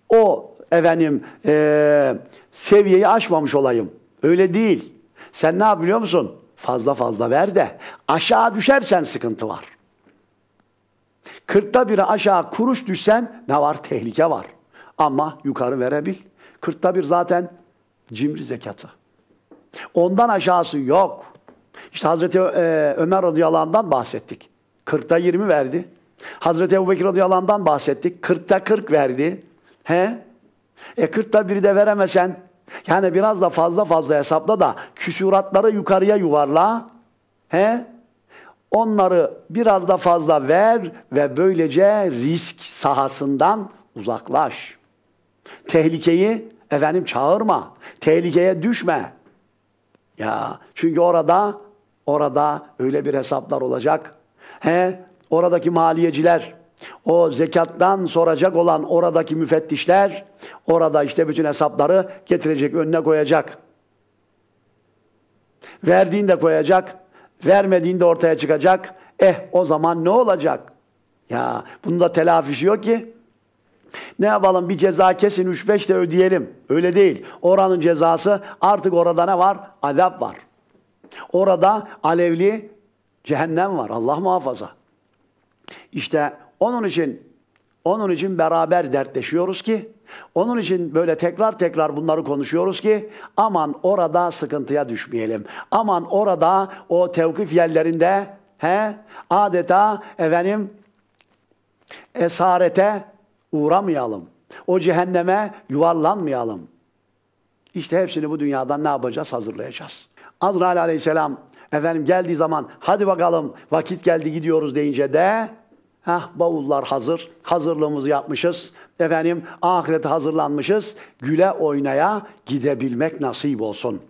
o efendim e, seviyeyi aşmamış olayım. Öyle değil. Sen ne yapıyor musun? fazla fazla ver de aşağı düşersen sıkıntı var. Kırkta biri aşağı kuruş düşsen ne var? Tehlike var. Ama yukarı verebil. Kırkta bir zaten cimri zekatı. Ondan aşağısı yok. İşte Hazreti e, Ömer radıyallahu anh'dan bahsettik. Kırkta yirmi verdi. Hazreti Ebu Bekir radıyallahu anh'dan bahsettik. Kırkta kırk verdi. He? E kırkta biri de veremesen yani biraz da fazla fazla hesapla da küsuratları yukarıya yuvarla. He? Onları biraz da fazla ver ve böylece risk sahasından uzaklaş. Tehlikeyi efendim çağırma. Tehlikeye düşme. Ya çünkü orada orada öyle bir hesaplar olacak. He? Oradaki maliyeciler o zekattan soracak olan oradaki müfettişler orada işte bütün hesapları getirecek, önüne koyacak. Verdiğini de koyacak, vermediğini de ortaya çıkacak. Eh o zaman ne olacak? Ya bunun da telafisi yok ki. Ne yapalım bir ceza kesin 3-5 de ödeyelim. Öyle değil. Oranın cezası artık orada ne var? Adab var. Orada alevli cehennem var. Allah muhafaza. İşte onun için onun için beraber dertleşiyoruz ki onun için böyle tekrar tekrar bunları konuşuyoruz ki aman orada sıkıntıya düşmeyelim. Aman orada o tevkif yerlerinde he adeta efendim esarete uğramayalım. O cehenneme yuvarlanmayalım. İşte hepsini bu dünyadan ne yapacağız? Hazırlayacağız. Azrail aleyhisselam efendim geldiği zaman hadi bakalım vakit geldi gidiyoruz deyince de Heh, bavullar hazır, hazırlığımızı yapmışız. Efendim ahirete hazırlanmışız. Güle oynaya gidebilmek nasip olsun.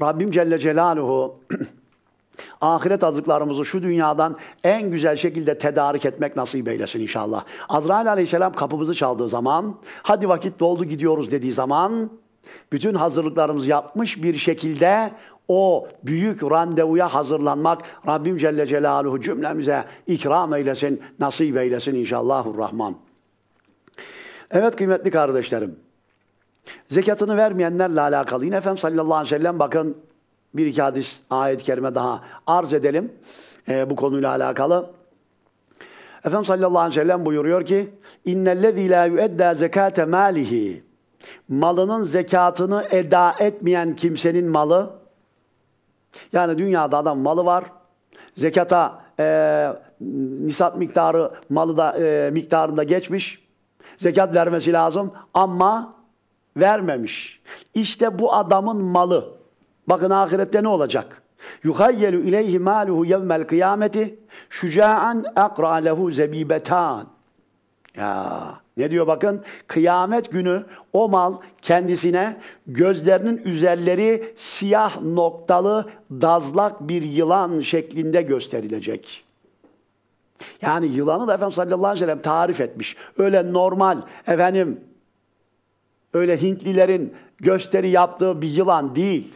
Rabbim Celle Celaluhu ahiret azıklarımızı şu dünyadan en güzel şekilde tedarik etmek nasip eylesin inşallah. Azrail aleyhisselam kapımızı çaldığı zaman, hadi vakit doldu gidiyoruz dediği zaman bütün hazırlıklarımızı yapmış bir şekilde o büyük randevuya hazırlanmak Rabbim Celle Celaluhu cümlemize ikram eylesin, nasip eylesin inşallahurrahman. Evet kıymetli kardeşlerim, zekatını vermeyenlerle alakalı yine Efendimiz sallallahu aleyhi ve sellem bakın bir iki hadis, ayet-i kerime daha arz edelim e, bu konuyla alakalı. Efendimiz sallallahu aleyhi ve sellem buyuruyor ki, اِنَّ الَّذ۪ي لَا يُؤَدَّى زَكَاتَ مَالِهِ malının zekatını eda etmeyen kimsenin malı, yani dünyada adam malı var, zekata e, nisap miktarı malı da e, miktarında geçmiş, zekat vermesi lazım ama vermemiş. İşte bu adamın malı. Bakın ahirette ne olacak? Yuhayyelu ileyhi maluhu yevmel kıyameti şücaen akra lehu zebibetan. Ya ne diyor bakın? Kıyamet günü o mal kendisine gözlerinin üzerleri siyah noktalı dazlak bir yılan şeklinde gösterilecek. Yani yılanı da Efendimiz sallallahu aleyhi ve sellem tarif etmiş. Öyle normal efendim öyle Hintlilerin gösteri yaptığı bir yılan değil.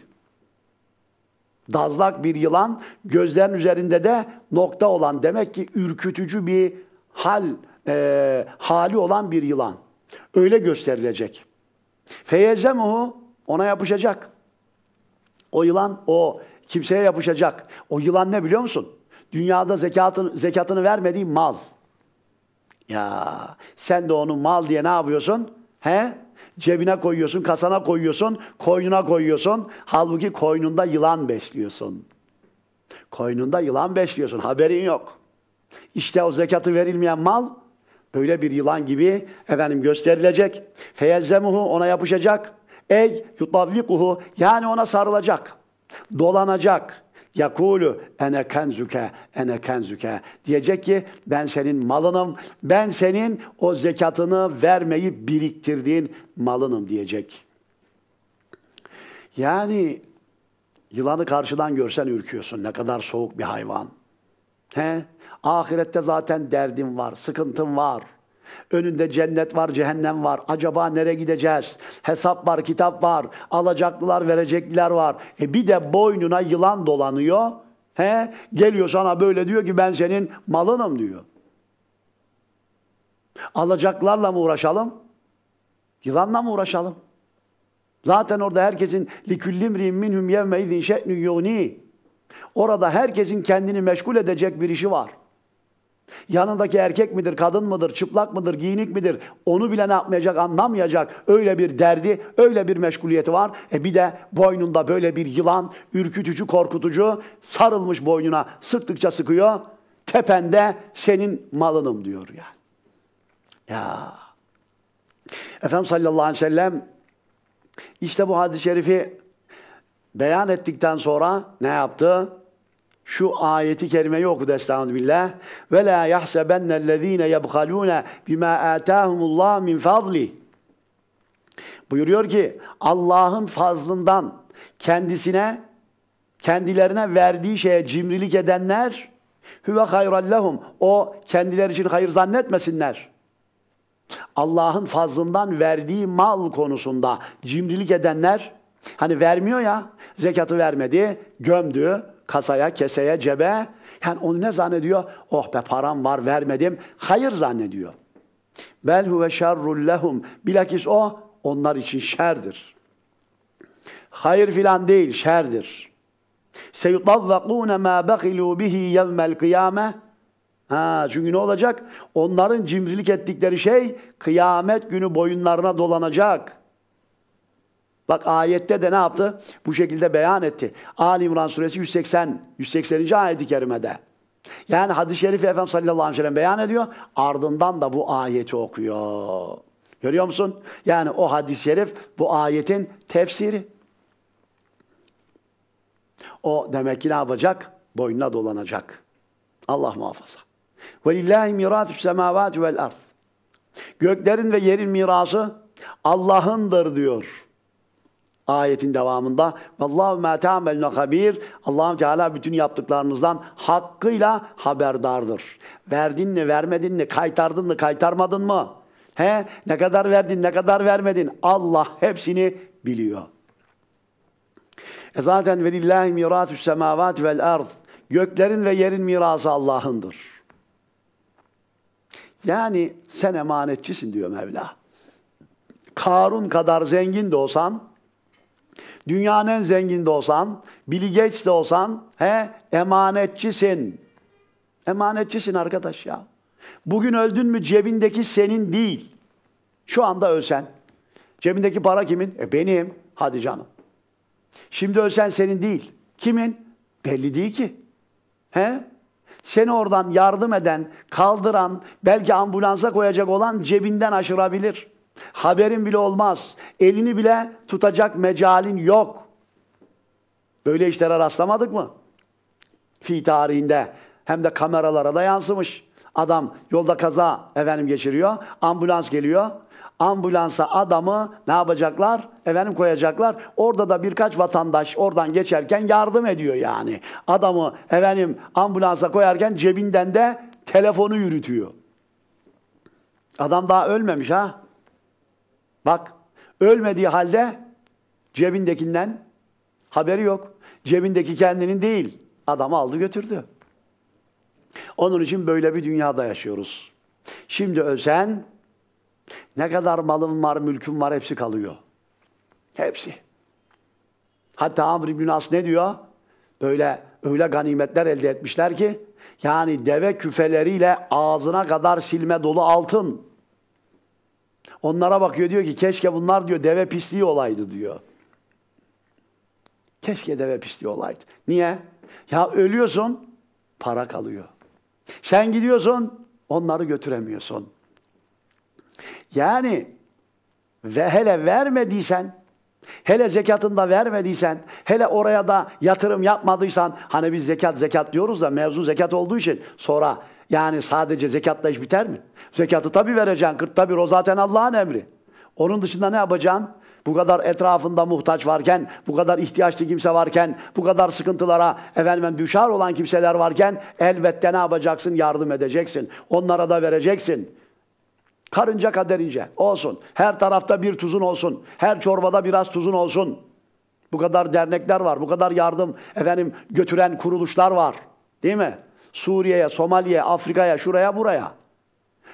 Dazlak bir yılan gözlerin üzerinde de nokta olan demek ki ürkütücü bir hal e, hali olan bir yılan. Öyle gösterilecek. Feyezemuhu ona yapışacak. O yılan o kimseye yapışacak. O yılan ne biliyor musun? Dünyada zekatını, zekatını vermediği mal. Ya sen de onu mal diye ne yapıyorsun? He? Cebine koyuyorsun, kasana koyuyorsun, koynuna koyuyorsun. Halbuki koynunda yılan besliyorsun. Koynunda yılan besliyorsun. Haberin yok. İşte o zekatı verilmeyen mal Böyle bir yılan gibi efendim gösterilecek. Feyezzemuhu ona yapışacak. Ey yutavvikuhu yani ona sarılacak. Dolanacak. Yakulu ene kenzuke ene kenzuke diyecek ki ben senin malınım. Ben senin o zekatını vermeyi biriktirdiğin malınım diyecek. Yani yılanı karşıdan görsen ürküyorsun. Ne kadar soğuk bir hayvan. He? Ahirette zaten derdin var, sıkıntın var. Önünde cennet var, cehennem var. Acaba nereye gideceğiz? Hesap var, kitap var. Alacaklılar, verecekliler var. E bir de boynuna yılan dolanıyor. He? Geliyor sana böyle diyor ki ben senin malınım diyor. Alacaklarla mı uğraşalım? Yılanla mı uğraşalım? Zaten orada herkesin likullimri'in minhum yevme izin şe'nü yuni. Orada herkesin kendini meşgul edecek bir işi var. Yanındaki erkek midir, kadın mıdır, çıplak mıdır, giyinik midir onu bile ne yapmayacak, anlamayacak. Öyle bir derdi, öyle bir meşguliyeti var. E bir de boynunda böyle bir yılan, ürkütücü, korkutucu sarılmış boynuna sıktıkça sıkıyor. Tepende senin malınım diyor yani. Ya. Efendim sallallahu aleyhi ve sellem işte bu hadis-i şerifi beyan ettikten sonra ne yaptı? şu ayeti kerime yok destanı billah. Ve la yahsebennellezine yebhaluna bima atahumullah min fadli. Buyuruyor ki Allah'ın fazlından kendisine kendilerine verdiği şeye cimrilik edenler Hüve hayrallahum. O kendileri için hayır zannetmesinler. Allah'ın fazlından verdiği mal konusunda cimrilik edenler hani vermiyor ya zekatı vermedi, gömdü, Kasaya, keseye, cebe. Yani onu ne zannediyor? Oh be param var vermedim. Hayır zannediyor. Bel huve şerrul lehum. Bilakis o onlar için şerdir. Hayır filan değil, şerdir. Seyutavvakûne mâ bekilû bihi yevmel kıyâme. Ha, çünkü ne olacak? Onların cimrilik ettikleri şey kıyamet günü boyunlarına dolanacak. Bak ayette de ne yaptı? Bu şekilde beyan etti. Ali İmran suresi 180, 180. ayeti kerimede. Yani hadis-i şerifi Efendimiz sallallahu aleyhi ve sellem beyan ediyor. Ardından da bu ayeti okuyor. Görüyor musun? Yani o hadis-i şerif bu ayetin tefsiri. O demek ki ne yapacak? Boynuna dolanacak. Allah muhafaza. وَلِلَّهِ مِرَاثُ السَّمَاوَاتِ وَالْاَرْضِ Göklerin ve yerin mirası Allah'ındır diyor ayetin devamında vallahu ma taamelun habir Allahu Teala bütün yaptıklarınızdan hakkıyla haberdardır. Verdin mi, vermedin mi, kaytardın mı, kaytarmadın mı? He? Ne kadar verdin, ne kadar vermedin? Allah hepsini biliyor. E zaten velillahi miratus semavat vel ard. Göklerin ve yerin mirası Allah'ındır. Yani sen emanetçisin diyor Mevla. Karun kadar zengin de olsan Dünyanın en zengin de olsan, bilgeç de olsan he, emanetçisin. Emanetçisin arkadaş ya. Bugün öldün mü cebindeki senin değil. Şu anda ölsen. Cebindeki para kimin? E benim. Hadi canım. Şimdi ölsen senin değil. Kimin? Belli değil ki. He? Seni oradan yardım eden, kaldıran, belki ambulansa koyacak olan cebinden aşırabilir. Haberin bile olmaz. Elini bile tutacak mecalin yok. Böyle işlere rastlamadık mı? Fi tarihinde hem de kameralara da yansımış. Adam yolda kaza efendim geçiriyor. Ambulans geliyor. Ambulansa adamı ne yapacaklar? Efendim koyacaklar. Orada da birkaç vatandaş oradan geçerken yardım ediyor yani. Adamı efendim ambulansa koyarken cebinden de telefonu yürütüyor. Adam daha ölmemiş ha. Bak ölmediği halde cebindekinden haberi yok. Cebindeki kendinin değil. Adamı aldı götürdü. Onun için böyle bir dünyada yaşıyoruz. Şimdi ölsen ne kadar malın var, mülkün var hepsi kalıyor. Hepsi. Hatta Amr Ibn As ne diyor? Böyle öyle ganimetler elde etmişler ki yani deve küfeleriyle ağzına kadar silme dolu altın. Onlara bakıyor diyor ki keşke bunlar diyor deve pisliği olaydı diyor. Keşke deve pisliği olaydı. Niye? Ya ölüyorsun para kalıyor. Sen gidiyorsun onları götüremiyorsun. Yani ve hele vermediysen Hele zekatını da vermediysen, hele oraya da yatırım yapmadıysan, hani biz zekat zekat diyoruz da mevzu zekat olduğu için sonra yani sadece zekatla iş biter mi? Zekatı tabi vereceksin, kırkta bir o zaten Allah'ın emri. Onun dışında ne yapacaksın? Bu kadar etrafında muhtaç varken, bu kadar ihtiyaçlı kimse varken, bu kadar sıkıntılara efendim düşar olan kimseler varken elbette ne yapacaksın? Yardım edeceksin. Onlara da vereceksin. Karınca kaderince olsun. Her tarafta bir tuzun olsun. Her çorbada biraz tuzun olsun. Bu kadar dernekler var. Bu kadar yardım efendim götüren kuruluşlar var. Değil mi? Suriye'ye, Somali'ye, Afrika'ya, şuraya, buraya.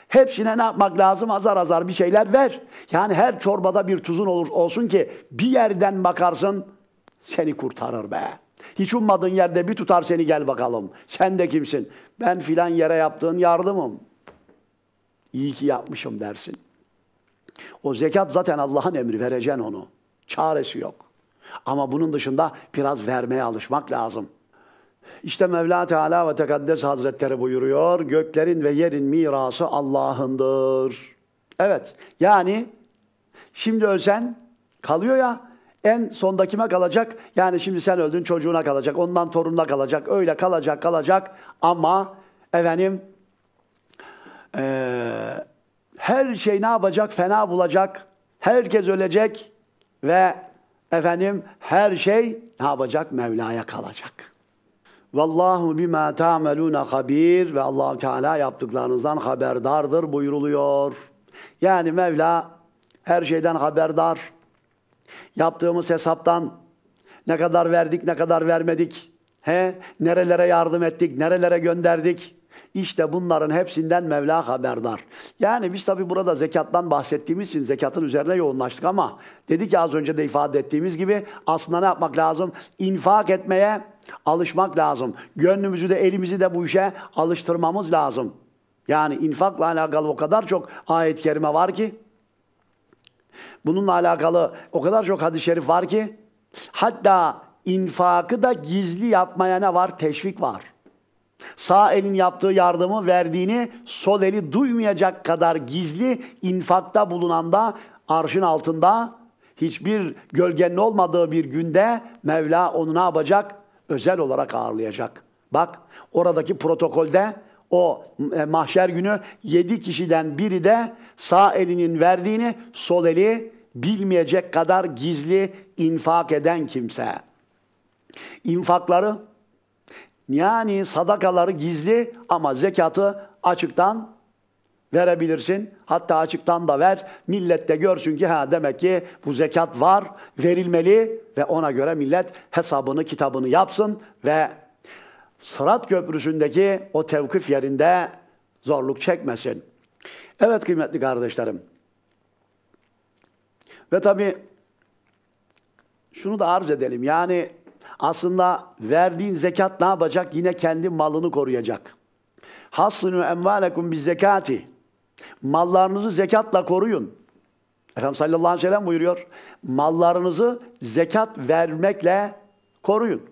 Hepsine ne yapmak lazım? Azar azar bir şeyler ver. Yani her çorbada bir tuzun olur olsun ki bir yerden bakarsın seni kurtarır be. Hiç ummadığın yerde bir tutar seni gel bakalım. Sen de kimsin? Ben filan yere yaptığın yardımım. İyi ki yapmışım dersin. O zekat zaten Allah'ın emri vereceksin onu. Çaresi yok. Ama bunun dışında biraz vermeye alışmak lazım. İşte Mevla Teala ve Tekaddes Hazretleri buyuruyor. Göklerin ve yerin mirası Allah'ındır. Evet. Yani şimdi ölsen kalıyor ya en sondakime kalacak? Yani şimdi sen öldün çocuğuna kalacak. Ondan torununa kalacak. Öyle kalacak kalacak. Ama efendim ee, her şey ne yapacak? Fena bulacak. Herkes ölecek ve efendim her şey ne yapacak? Mevla'ya kalacak. Vallahu bima ta'maluna habir ve Allahu Teala yaptıklarınızdan haberdardır buyuruluyor. Yani Mevla her şeyden haberdar. Yaptığımız hesaptan ne kadar verdik, ne kadar vermedik. He? Nerelere yardım ettik, nerelere gönderdik? İşte bunların hepsinden Mevla haberdar. Yani biz tabi burada zekattan bahsettiğimiz için zekatın üzerine yoğunlaştık ama dedik ya az önce de ifade ettiğimiz gibi aslında ne yapmak lazım? İnfak etmeye Alışmak lazım. Gönlümüzü de elimizi de bu işe alıştırmamız lazım. Yani infakla alakalı o kadar çok ayet-i kerime var ki bununla alakalı o kadar çok hadis-i şerif var ki hatta infakı da gizli yapmaya ne var? Teşvik var. Sağ elin yaptığı yardımı verdiğini sol eli duymayacak kadar gizli infakta bulunan da arşın altında hiçbir gölgenin olmadığı bir günde Mevla onu ne yapacak? özel olarak ağırlayacak. Bak oradaki protokolde o e, mahşer günü yedi kişiden biri de sağ elinin verdiğini sol eli bilmeyecek kadar gizli infak eden kimse. İnfakları yani sadakaları gizli ama zekatı açıktan verebilirsin. Hatta açıktan da ver. Millet de görsün ki ha demek ki bu zekat var, verilmeli ve ona göre millet hesabını, kitabını yapsın ve Sırat Köprüsü'ndeki o tevkif yerinde zorluk çekmesin. Evet kıymetli kardeşlerim. Ve tabi şunu da arz edelim. Yani aslında verdiğin zekat ne yapacak? Yine kendi malını koruyacak. Hassinu emvalekum biz zekati. Mallarınızı zekatla koruyun. Efendim sallallahu aleyhi ve sellem buyuruyor. Mallarınızı zekat vermekle koruyun.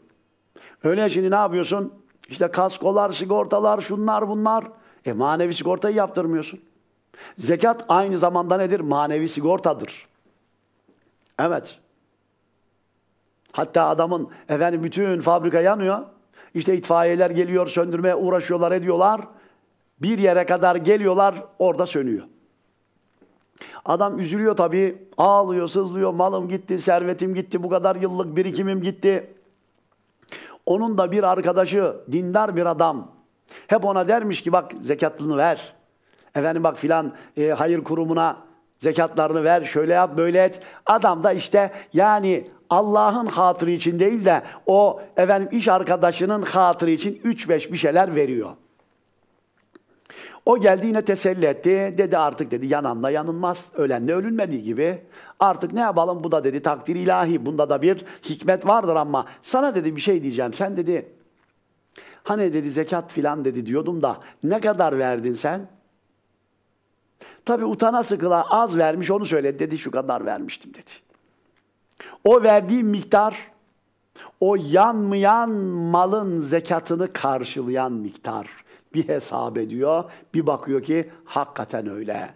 Öyle şimdi ne yapıyorsun? İşte kaskolar, sigortalar, şunlar bunlar. E manevi sigortayı yaptırmıyorsun. Zekat aynı zamanda nedir? Manevi sigortadır. Evet. Hatta adamın efendim bütün fabrika yanıyor. İşte itfaiyeler geliyor, söndürmeye uğraşıyorlar, ediyorlar. Bir yere kadar geliyorlar orada sönüyor. Adam üzülüyor tabii. Ağlıyor, sızlıyor. Malım gitti, servetim gitti, bu kadar yıllık birikimim gitti. Onun da bir arkadaşı, dindar bir adam. Hep ona dermiş ki bak zekatlını ver. Efendim bak filan e, hayır kurumuna zekatlarını ver, şöyle yap, böyle et. Adam da işte yani Allah'ın hatırı için değil de o efendim iş arkadaşının hatırı için 3-5 bir şeyler veriyor. O geldi yine teselli etti. Dedi artık dedi yananla yanılmaz. Ölenle ölünmediği gibi. Artık ne yapalım bu da dedi takdir ilahi. Bunda da bir hikmet vardır ama sana dedi bir şey diyeceğim. Sen dedi hani dedi zekat filan dedi diyordum da ne kadar verdin sen? Tabi utana sıkıla az vermiş onu söyle dedi şu kadar vermiştim dedi. O verdiği miktar o yanmayan malın zekatını karşılayan miktar. Bir hesap ediyor, bir bakıyor ki hakikaten öyle.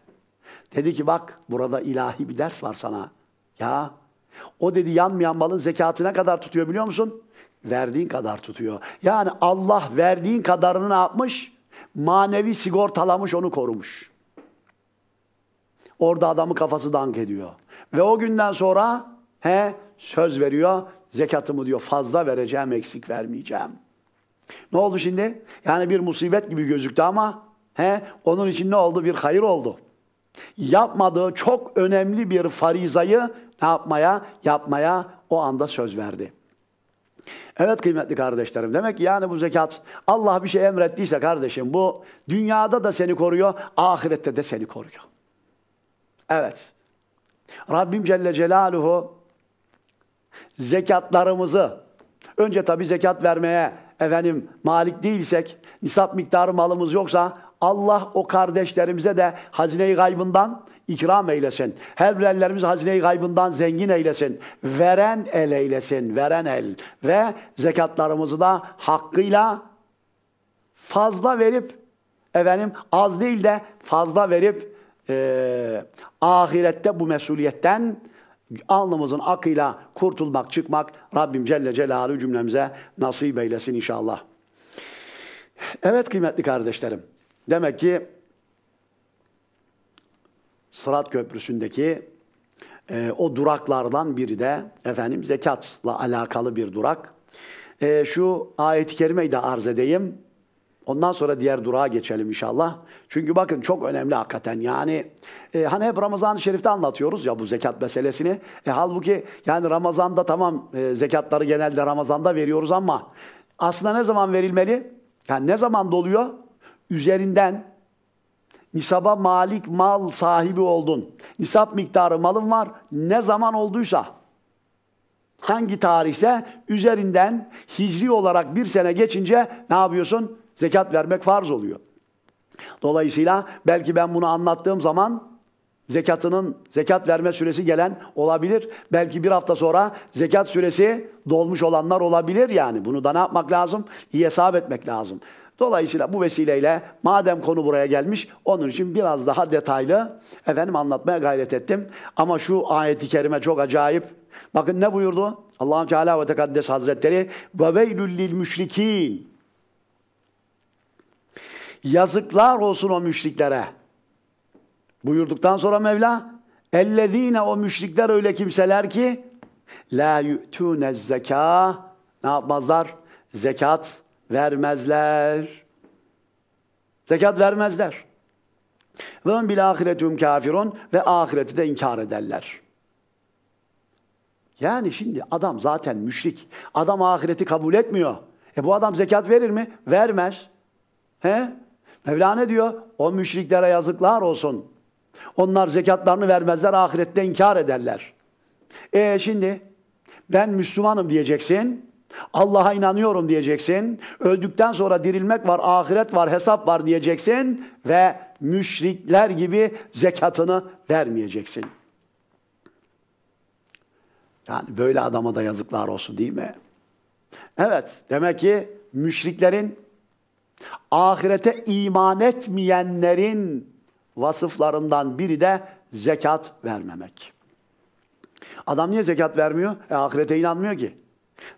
Dedi ki bak burada ilahi bir ders var sana. Ya o dedi yanmayan malın zekatına kadar tutuyor biliyor musun? Verdiğin kadar tutuyor. Yani Allah verdiğin kadarını ne yapmış? Manevi sigortalamış onu korumuş. Orada adamı kafası dank ediyor. Ve o günden sonra he söz veriyor zekatımı diyor fazla vereceğim eksik vermeyeceğim. Ne oldu şimdi? Yani bir musibet gibi gözüktü ama he, onun için ne oldu? Bir hayır oldu. Yapmadığı çok önemli bir farizayı ne yapmaya? Yapmaya o anda söz verdi. Evet kıymetli kardeşlerim demek ki yani bu zekat Allah bir şey emrettiyse kardeşim bu dünyada da seni koruyor, ahirette de seni koruyor. Evet. Rabbim Celle Celaluhu zekatlarımızı önce tabi zekat vermeye efendim malik değilsek, nisap miktarı malımız yoksa Allah o kardeşlerimize de hazine kaybından ikram eylesin. Her bilenlerimiz hazine-i gaybından zengin eylesin. Veren el eylesin. Veren el. Ve zekatlarımızı da hakkıyla fazla verip efendim az değil de fazla verip e, ahirette bu mesuliyetten alnımızın akıyla kurtulmak, çıkmak Rabbim Celle Celaluhu cümlemize nasip eylesin inşallah. Evet kıymetli kardeşlerim. Demek ki Sırat Köprüsü'ndeki e, o duraklardan biri de efendim zekatla alakalı bir durak. E, şu ayet-i kerimeyi de arz edeyim. Ondan sonra diğer durağa geçelim inşallah. Çünkü bakın çok önemli hakikaten. Yani e, hani hep Ramazan-ı Şerif'te anlatıyoruz ya bu zekat meselesini. E, halbuki yani Ramazan'da tamam e, zekatları genelde Ramazan'da veriyoruz ama aslında ne zaman verilmeli? Yani ne zaman doluyor? Üzerinden nisaba malik mal sahibi oldun. Nisap miktarı malın var. Ne zaman olduysa hangi tarihse üzerinden hicri olarak bir sene geçince ne yapıyorsun? zekat vermek farz oluyor. Dolayısıyla belki ben bunu anlattığım zaman zekatının zekat verme süresi gelen olabilir. Belki bir hafta sonra zekat süresi dolmuş olanlar olabilir yani. Bunu da ne yapmak lazım? İyi hesap etmek lazım. Dolayısıyla bu vesileyle madem konu buraya gelmiş onun için biraz daha detaylı efendim anlatmaya gayret ettim. Ama şu ayeti kerime çok acayip. Bakın ne buyurdu? Allah Teala ve Tekaddes Hazretleri ve veylül lil müşrikin. Yazıklar olsun o müşriklere. Buyurduktan sonra Mevla ellezine o müşrikler öyle kimseler ki la yu'tune zeka ne yapmazlar? Zekat vermezler. Zekat vermezler. Ve bil ahiretüm kafirun ve ahireti de inkar ederler. Yani şimdi adam zaten müşrik. Adam ahireti kabul etmiyor. E bu adam zekat verir mi? Vermez. He? ne diyor o müşriklere yazıklar olsun. Onlar zekatlarını vermezler ahirette inkar ederler. E şimdi ben Müslümanım diyeceksin. Allah'a inanıyorum diyeceksin. Öldükten sonra dirilmek var, ahiret var, hesap var diyeceksin ve müşrikler gibi zekatını vermeyeceksin. Yani böyle adama da yazıklar olsun değil mi? Evet, demek ki müşriklerin Ahirete iman etmeyenlerin vasıflarından biri de zekat vermemek. Adam niye zekat vermiyor? E, ahirete inanmıyor ki.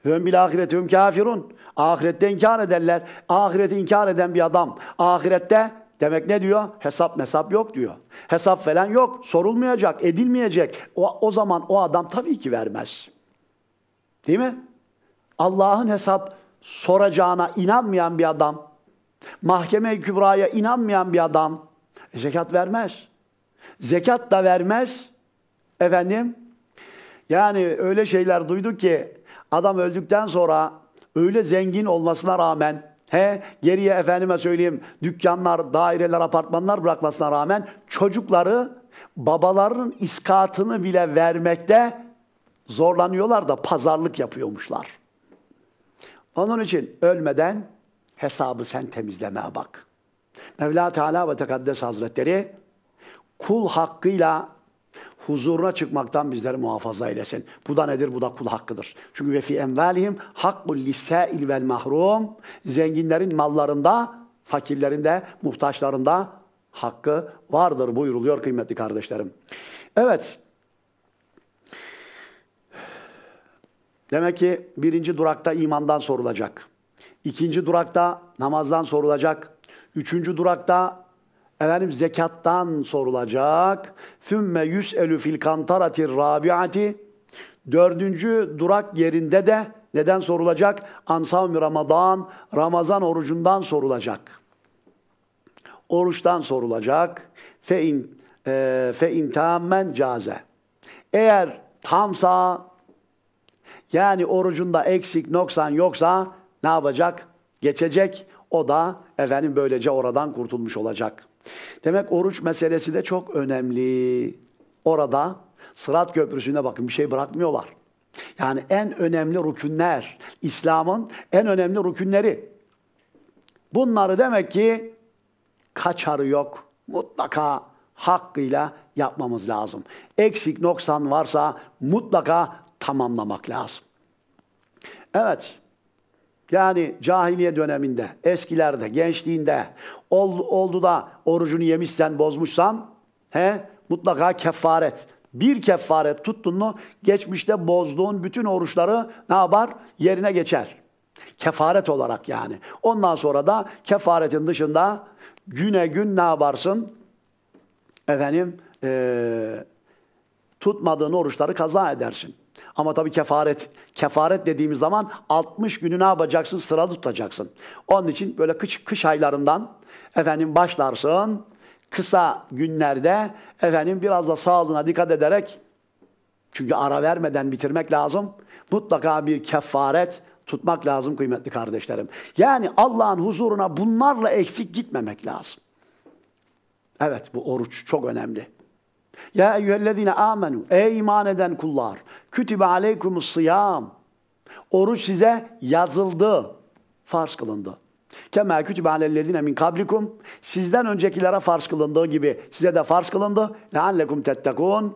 Hüm bil ahiretüm kafirun. Ahirette inkar ederler. Ahireti inkar eden bir adam. Ahirette demek ne diyor? Hesap mesap yok diyor. Hesap falan yok. Sorulmayacak, edilmeyecek. O, o zaman o adam tabii ki vermez. Değil mi? Allah'ın hesap soracağına inanmayan bir adam Mahkeme-i Kübra'ya inanmayan bir adam e, zekat vermez. Zekat da vermez. Efendim? Yani öyle şeyler duyduk ki adam öldükten sonra öyle zengin olmasına rağmen He, geriye efendime söyleyeyim dükkanlar, daireler, apartmanlar bırakmasına rağmen çocukları babaların iskatını bile vermekte zorlanıyorlar da pazarlık yapıyormuşlar. Onun için ölmeden hesabı sen temizlemeye bak. Mevla Teala ve Tekaddes Hazretleri kul hakkıyla huzuruna çıkmaktan bizleri muhafaza eylesin. Bu da nedir? Bu da kul hakkıdır. Çünkü ve fi envalihim hakkul lisail vel mahrum zenginlerin mallarında, fakirlerin fakirlerinde, muhtaçlarında hakkı vardır buyuruluyor kıymetli kardeşlerim. Evet. Demek ki birinci durakta imandan sorulacak. İkinci durakta namazdan sorulacak. Üçüncü durakta efendim zekattan sorulacak. Fümme yüselü fil kantaratir rabiati. Dördüncü durak yerinde de neden sorulacak? Ansavmi Ramazan, Ramazan orucundan sorulacak. Oruçtan sorulacak. Fe in e, fe in tammen caze. Eğer tamsa yani orucunda eksik noksan yoksa ne yapacak? Geçecek. O da efendim böylece oradan kurtulmuş olacak. Demek oruç meselesi de çok önemli. Orada Sırat Köprüsü'ne bakın bir şey bırakmıyorlar. Yani en önemli rükünler, İslam'ın en önemli rükünleri. Bunları demek ki kaçarı yok. Mutlaka hakkıyla yapmamız lazım. Eksik noksan varsa mutlaka tamamlamak lazım. Evet. Yani cahiliye döneminde, eskilerde, gençliğinde ol, oldu da orucunu yemişsen, bozmuşsan he, mutlaka kefaret. Bir kefaret tuttun mu geçmişte bozduğun bütün oruçları ne yapar? Yerine geçer. Kefaret olarak yani. Ondan sonra da kefaretin dışında güne gün ne yaparsın? Efendim, ee, tutmadığın oruçları kaza edersin. Ama tabii kefaret. Kefaret dediğimiz zaman 60 günü ne yapacaksın? Sıralı tutacaksın. Onun için böyle kış, kış aylarından efendim başlarsın. Kısa günlerde efendim biraz da sağlığına dikkat ederek çünkü ara vermeden bitirmek lazım. Mutlaka bir kefaret tutmak lazım kıymetli kardeşlerim. Yani Allah'ın huzuruna bunlarla eksik gitmemek lazım. Evet bu oruç çok önemli. Ya eyyühellezine amenu. Ey iman eden kullar. Kütübe aleykumus sıyam. Oruç size yazıldı. Farz kılındı. Kema kütübe alellezine min kablikum. Sizden öncekilere farz kılındığı gibi size de farz kılındı. Leallekum tettekun.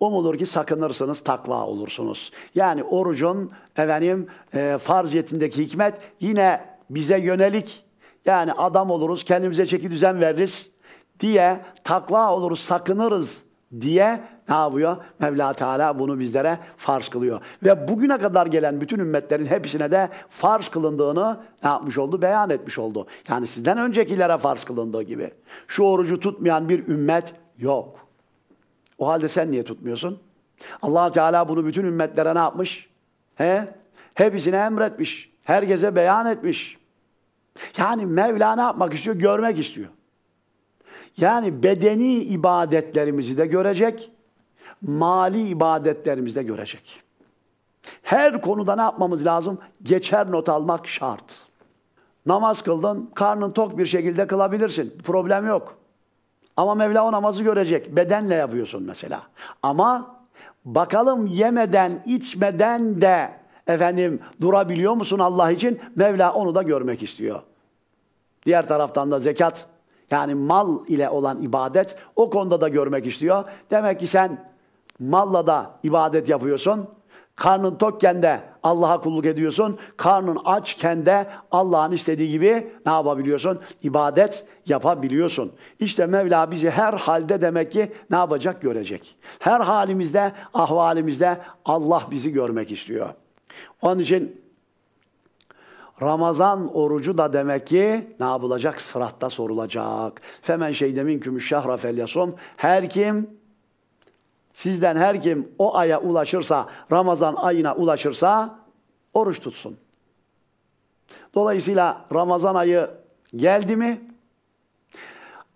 Umulur ki sakınırsınız, takva olursunuz. Yani orucun efendim, e, farziyetindeki hikmet yine bize yönelik. Yani adam oluruz, kendimize çeki düzen veririz diye takva oluruz, sakınırız diye ne yapıyor? Mevla Teala bunu bizlere farz kılıyor. Ve bugüne kadar gelen bütün ümmetlerin hepsine de farz kılındığını ne yapmış oldu? Beyan etmiş oldu. Yani sizden öncekilere farz kılındığı gibi. Şu orucu tutmayan bir ümmet yok. O halde sen niye tutmuyorsun? allah Teala bunu bütün ümmetlere ne yapmış? He? Hepsine emretmiş. Herkese beyan etmiş. Yani Mevla ne yapmak istiyor? Görmek istiyor. Yani bedeni ibadetlerimizi de görecek, mali ibadetlerimizi de görecek. Her konuda ne yapmamız lazım? Geçer not almak şart. Namaz kıldın, karnın tok bir şekilde kılabilirsin. Problem yok. Ama Mevla o namazı görecek. Bedenle yapıyorsun mesela. Ama bakalım yemeden, içmeden de efendim durabiliyor musun Allah için? Mevla onu da görmek istiyor. Diğer taraftan da zekat yani mal ile olan ibadet o konuda da görmek istiyor. Demek ki sen malla da ibadet yapıyorsun. Karnın tokken de Allah'a kulluk ediyorsun. Karnın açken de Allah'ın istediği gibi ne yapabiliyorsun? İbadet yapabiliyorsun. İşte Mevla bizi her halde demek ki ne yapacak görecek. Her halimizde, ahvalimizde Allah bizi görmek istiyor. Onun için Ramazan orucu da demek ki ne yapılacak? Sıratta sorulacak. Femen şeyde minküm şehra felyasum. Her kim sizden her kim o aya ulaşırsa, Ramazan ayına ulaşırsa oruç tutsun. Dolayısıyla Ramazan ayı geldi mi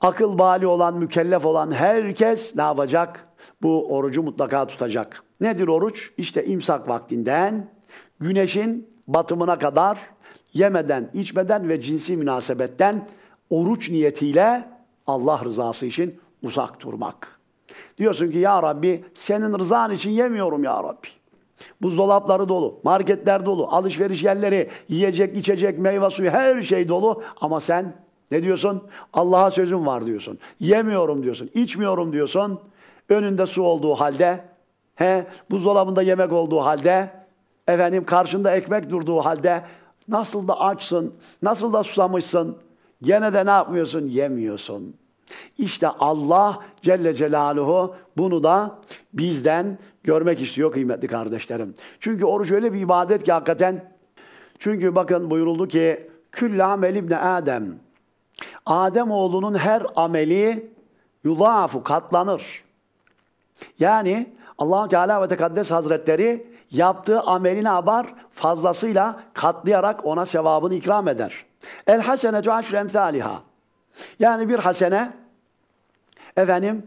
akıl bali olan, mükellef olan herkes ne yapacak? Bu orucu mutlaka tutacak. Nedir oruç? İşte imsak vaktinden güneşin batımına kadar yemeden, içmeden ve cinsi münasebetten oruç niyetiyle Allah rızası için uzak durmak. Diyorsun ki ya Rabbi senin rızan için yemiyorum ya Rabbi. Buzdolapları dolu, marketler dolu, alışveriş yerleri, yiyecek, içecek, meyve suyu her şey dolu ama sen ne diyorsun? Allah'a sözüm var diyorsun. Yemiyorum diyorsun, içmiyorum diyorsun. Önünde su olduğu halde, he, buzdolabında yemek olduğu halde, efendim karşında ekmek durduğu halde Nasıl da açsın, nasıl da susamışsın. Gene de ne yapmıyorsun? Yemiyorsun. İşte Allah Celle Celaluhu bunu da bizden görmek istiyor kıymetli kardeşlerim. Çünkü oruç öyle bir ibadet ki hakikaten. Çünkü bakın buyuruldu ki Külle amel ibne Adem. Adem oğlunun her ameli yulafu katlanır. Yani allah Teala ve Tekaddes Hazretleri yaptığı amelini abar fazlasıyla katlayarak ona sevabını ikram eder. El hasene cuaşr emthaliha. Yani bir hasene efendim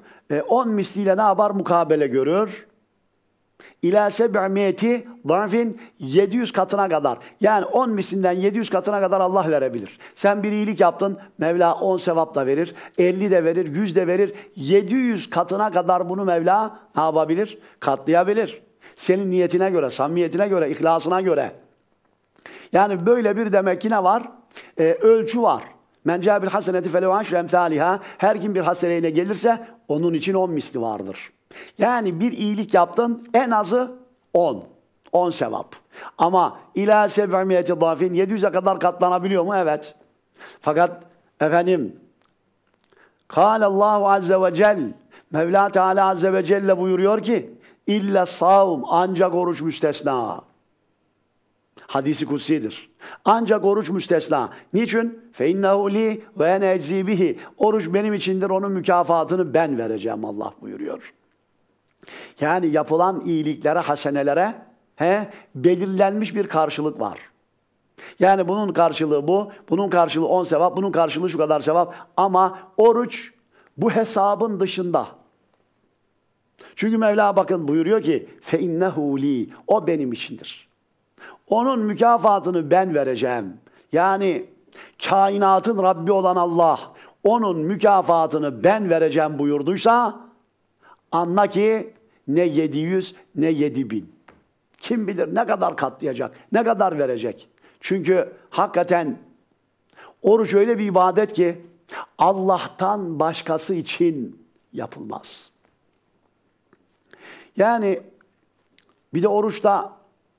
10 e, misliyle ne yapar? Mukabele görür. İlâ seb'miyeti da'fin 700 katına kadar. Yani 10 misinden 700 katına kadar Allah verebilir. Sen bir iyilik yaptın, Mevla 10 sevap da verir, 50 de verir, 100 de verir. 700 katına kadar bunu Mevla ne yapabilir? Katlayabilir. Senin niyetine göre, samimiyetine göre, ihlasına göre. Yani böyle bir demek ki ne var? E, ölçü var. Men cabil haseneti felevaşre emthaliha. Her kim bir haseneyle gelirse onun için on misli vardır. Yani bir iyilik yaptın en azı on. On sevap. Ama ila seb'imiyeti dafin 700'e kadar katlanabiliyor mu? Evet. Fakat efendim Kâlallahu azze ve cel Mevla Teala azze ve celle buyuruyor ki İlla savm ancak oruç müstesna. Hadisi kutsidir. Ancak oruç müstesna. Niçin? Fe li ve ene bihi. Oruç benim içindir. Onun mükafatını ben vereceğim Allah buyuruyor. Yani yapılan iyiliklere, hasenelere he, belirlenmiş bir karşılık var. Yani bunun karşılığı bu, bunun karşılığı 10 sevap, bunun karşılığı şu kadar sevap. Ama oruç bu hesabın dışında. Çünkü Mevla bakın buyuruyor ki fe فَاِنَّهُ لِي O benim içindir. Onun mükafatını ben vereceğim. Yani kainatın Rabbi olan Allah onun mükafatını ben vereceğim buyurduysa anla ki ne 700 ne 7000. Kim bilir ne kadar katlayacak, ne kadar verecek. Çünkü hakikaten oruç öyle bir ibadet ki Allah'tan başkası için yapılmaz. Yani bir de oruçta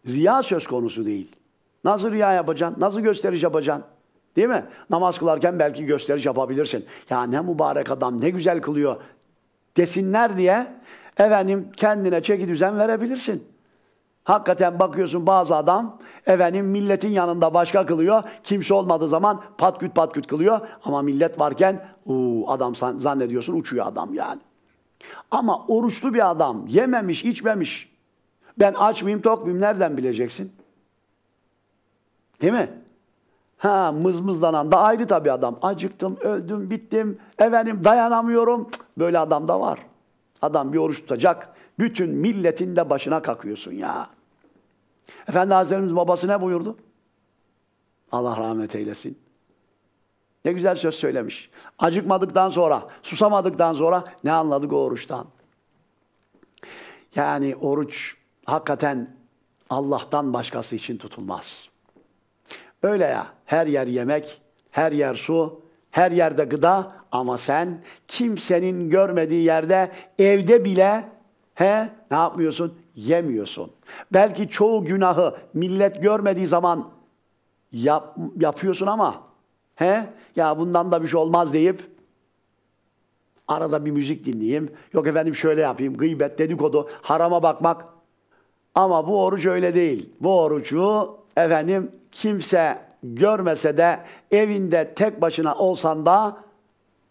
riya söz konusu değil. Nasıl riya yapacaksın? Nasıl gösteriş yapacaksın? Değil mi? Namaz kılarken belki gösteriş yapabilirsin. Ya ne mübarek adam ne güzel kılıyor desinler diye efendim kendine çeki düzen verebilirsin. Hakikaten bakıyorsun bazı adam efendim milletin yanında başka kılıyor. Kimse olmadığı zaman patküt patküt kılıyor. Ama millet varken uu, adam zannediyorsun uçuyor adam yani. Ama oruçlu bir adam yememiş, içmemiş. Ben aç mıyım, tok muyum nereden bileceksin? Değil mi? Ha mızmızlanan da ayrı tabii adam. Acıktım, öldüm, bittim, efendim dayanamıyorum. Böyle adam da var. Adam bir oruç tutacak. Bütün milletin de başına kakıyorsun ya. Efendi Hazretlerimiz babası ne buyurdu? Allah rahmet eylesin. Ne güzel söz söylemiş. Acıkmadıktan sonra, susamadıktan sonra ne anladık o oruçtan? Yani oruç hakikaten Allah'tan başkası için tutulmaz. Öyle ya, her yer yemek, her yer su, her yerde gıda ama sen kimsenin görmediği yerde evde bile he ne yapmıyorsun? Yemiyorsun. Belki çoğu günahı millet görmediği zaman yap, yapıyorsun ama He? Ya bundan da bir şey olmaz deyip arada bir müzik dinleyeyim. Yok efendim şöyle yapayım. Gıybet, dedikodu, harama bakmak. Ama bu oruç öyle değil. Bu orucu efendim kimse görmese de evinde tek başına olsan da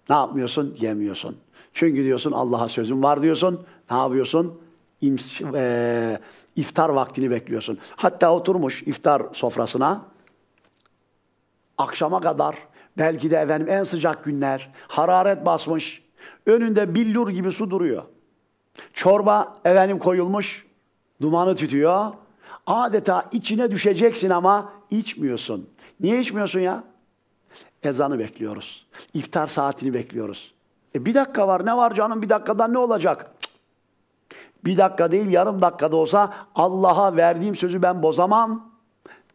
ne yapmıyorsun? Yemiyorsun. Çünkü diyorsun Allah'a sözüm var diyorsun. Ne yapıyorsun? İms e, iftar vaktini bekliyorsun. Hatta oturmuş iftar sofrasına akşama kadar belki de efendim en sıcak günler hararet basmış. Önünde billur gibi su duruyor. Çorba efendim koyulmuş. Dumanı tütüyor. Adeta içine düşeceksin ama içmiyorsun. Niye içmiyorsun ya? Ezanı bekliyoruz. İftar saatini bekliyoruz. E bir dakika var. Ne var canım? Bir dakikadan ne olacak? Bir dakika değil yarım dakikada olsa Allah'a verdiğim sözü ben bozamam.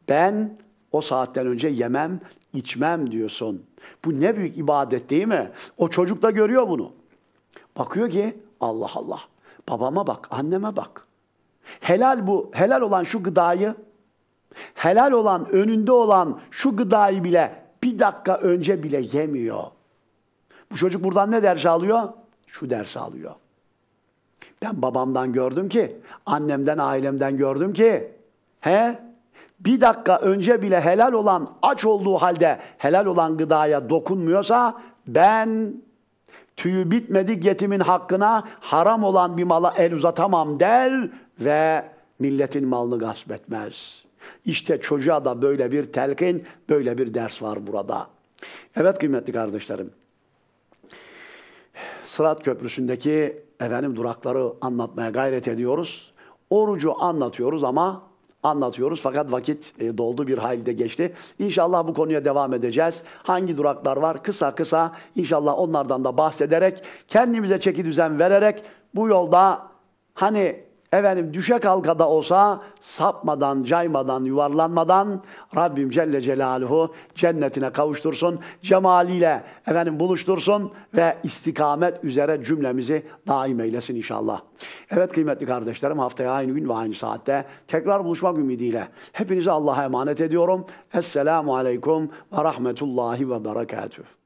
Ben o saatten önce yemem, içmem diyorsun. Bu ne büyük ibadet değil mi? O çocuk da görüyor bunu. Bakıyor ki Allah Allah. Babama bak, anneme bak. Helal bu, helal olan şu gıdayı, helal olan, önünde olan şu gıdayı bile bir dakika önce bile yemiyor. Bu çocuk buradan ne ders alıyor? Şu ders alıyor. Ben babamdan gördüm ki, annemden, ailemden gördüm ki, he? bir dakika önce bile helal olan aç olduğu halde helal olan gıdaya dokunmuyorsa ben tüyü bitmedik yetimin hakkına haram olan bir mala el uzatamam der ve milletin malını gasp etmez. İşte çocuğa da böyle bir telkin, böyle bir ders var burada. Evet kıymetli kardeşlerim. Sırat Köprüsü'ndeki efendim durakları anlatmaya gayret ediyoruz. Orucu anlatıyoruz ama anlatıyoruz. Fakat vakit e, doldu bir halde geçti. İnşallah bu konuya devam edeceğiz. Hangi duraklar var? Kısa kısa inşallah onlardan da bahsederek, kendimize çeki düzen vererek bu yolda hani Efendim düşe kalka olsa sapmadan, caymadan, yuvarlanmadan Rabbim Celle Celaluhu cennetine kavuştursun. Cemaliyle efendim buluştursun ve istikamet üzere cümlemizi daim eylesin inşallah. Evet kıymetli kardeşlerim haftaya aynı gün ve aynı saatte tekrar buluşmak ümidiyle hepinizi Allah'a emanet ediyorum. Esselamu Aleyküm ve Rahmetullahi ve Berekatuhu.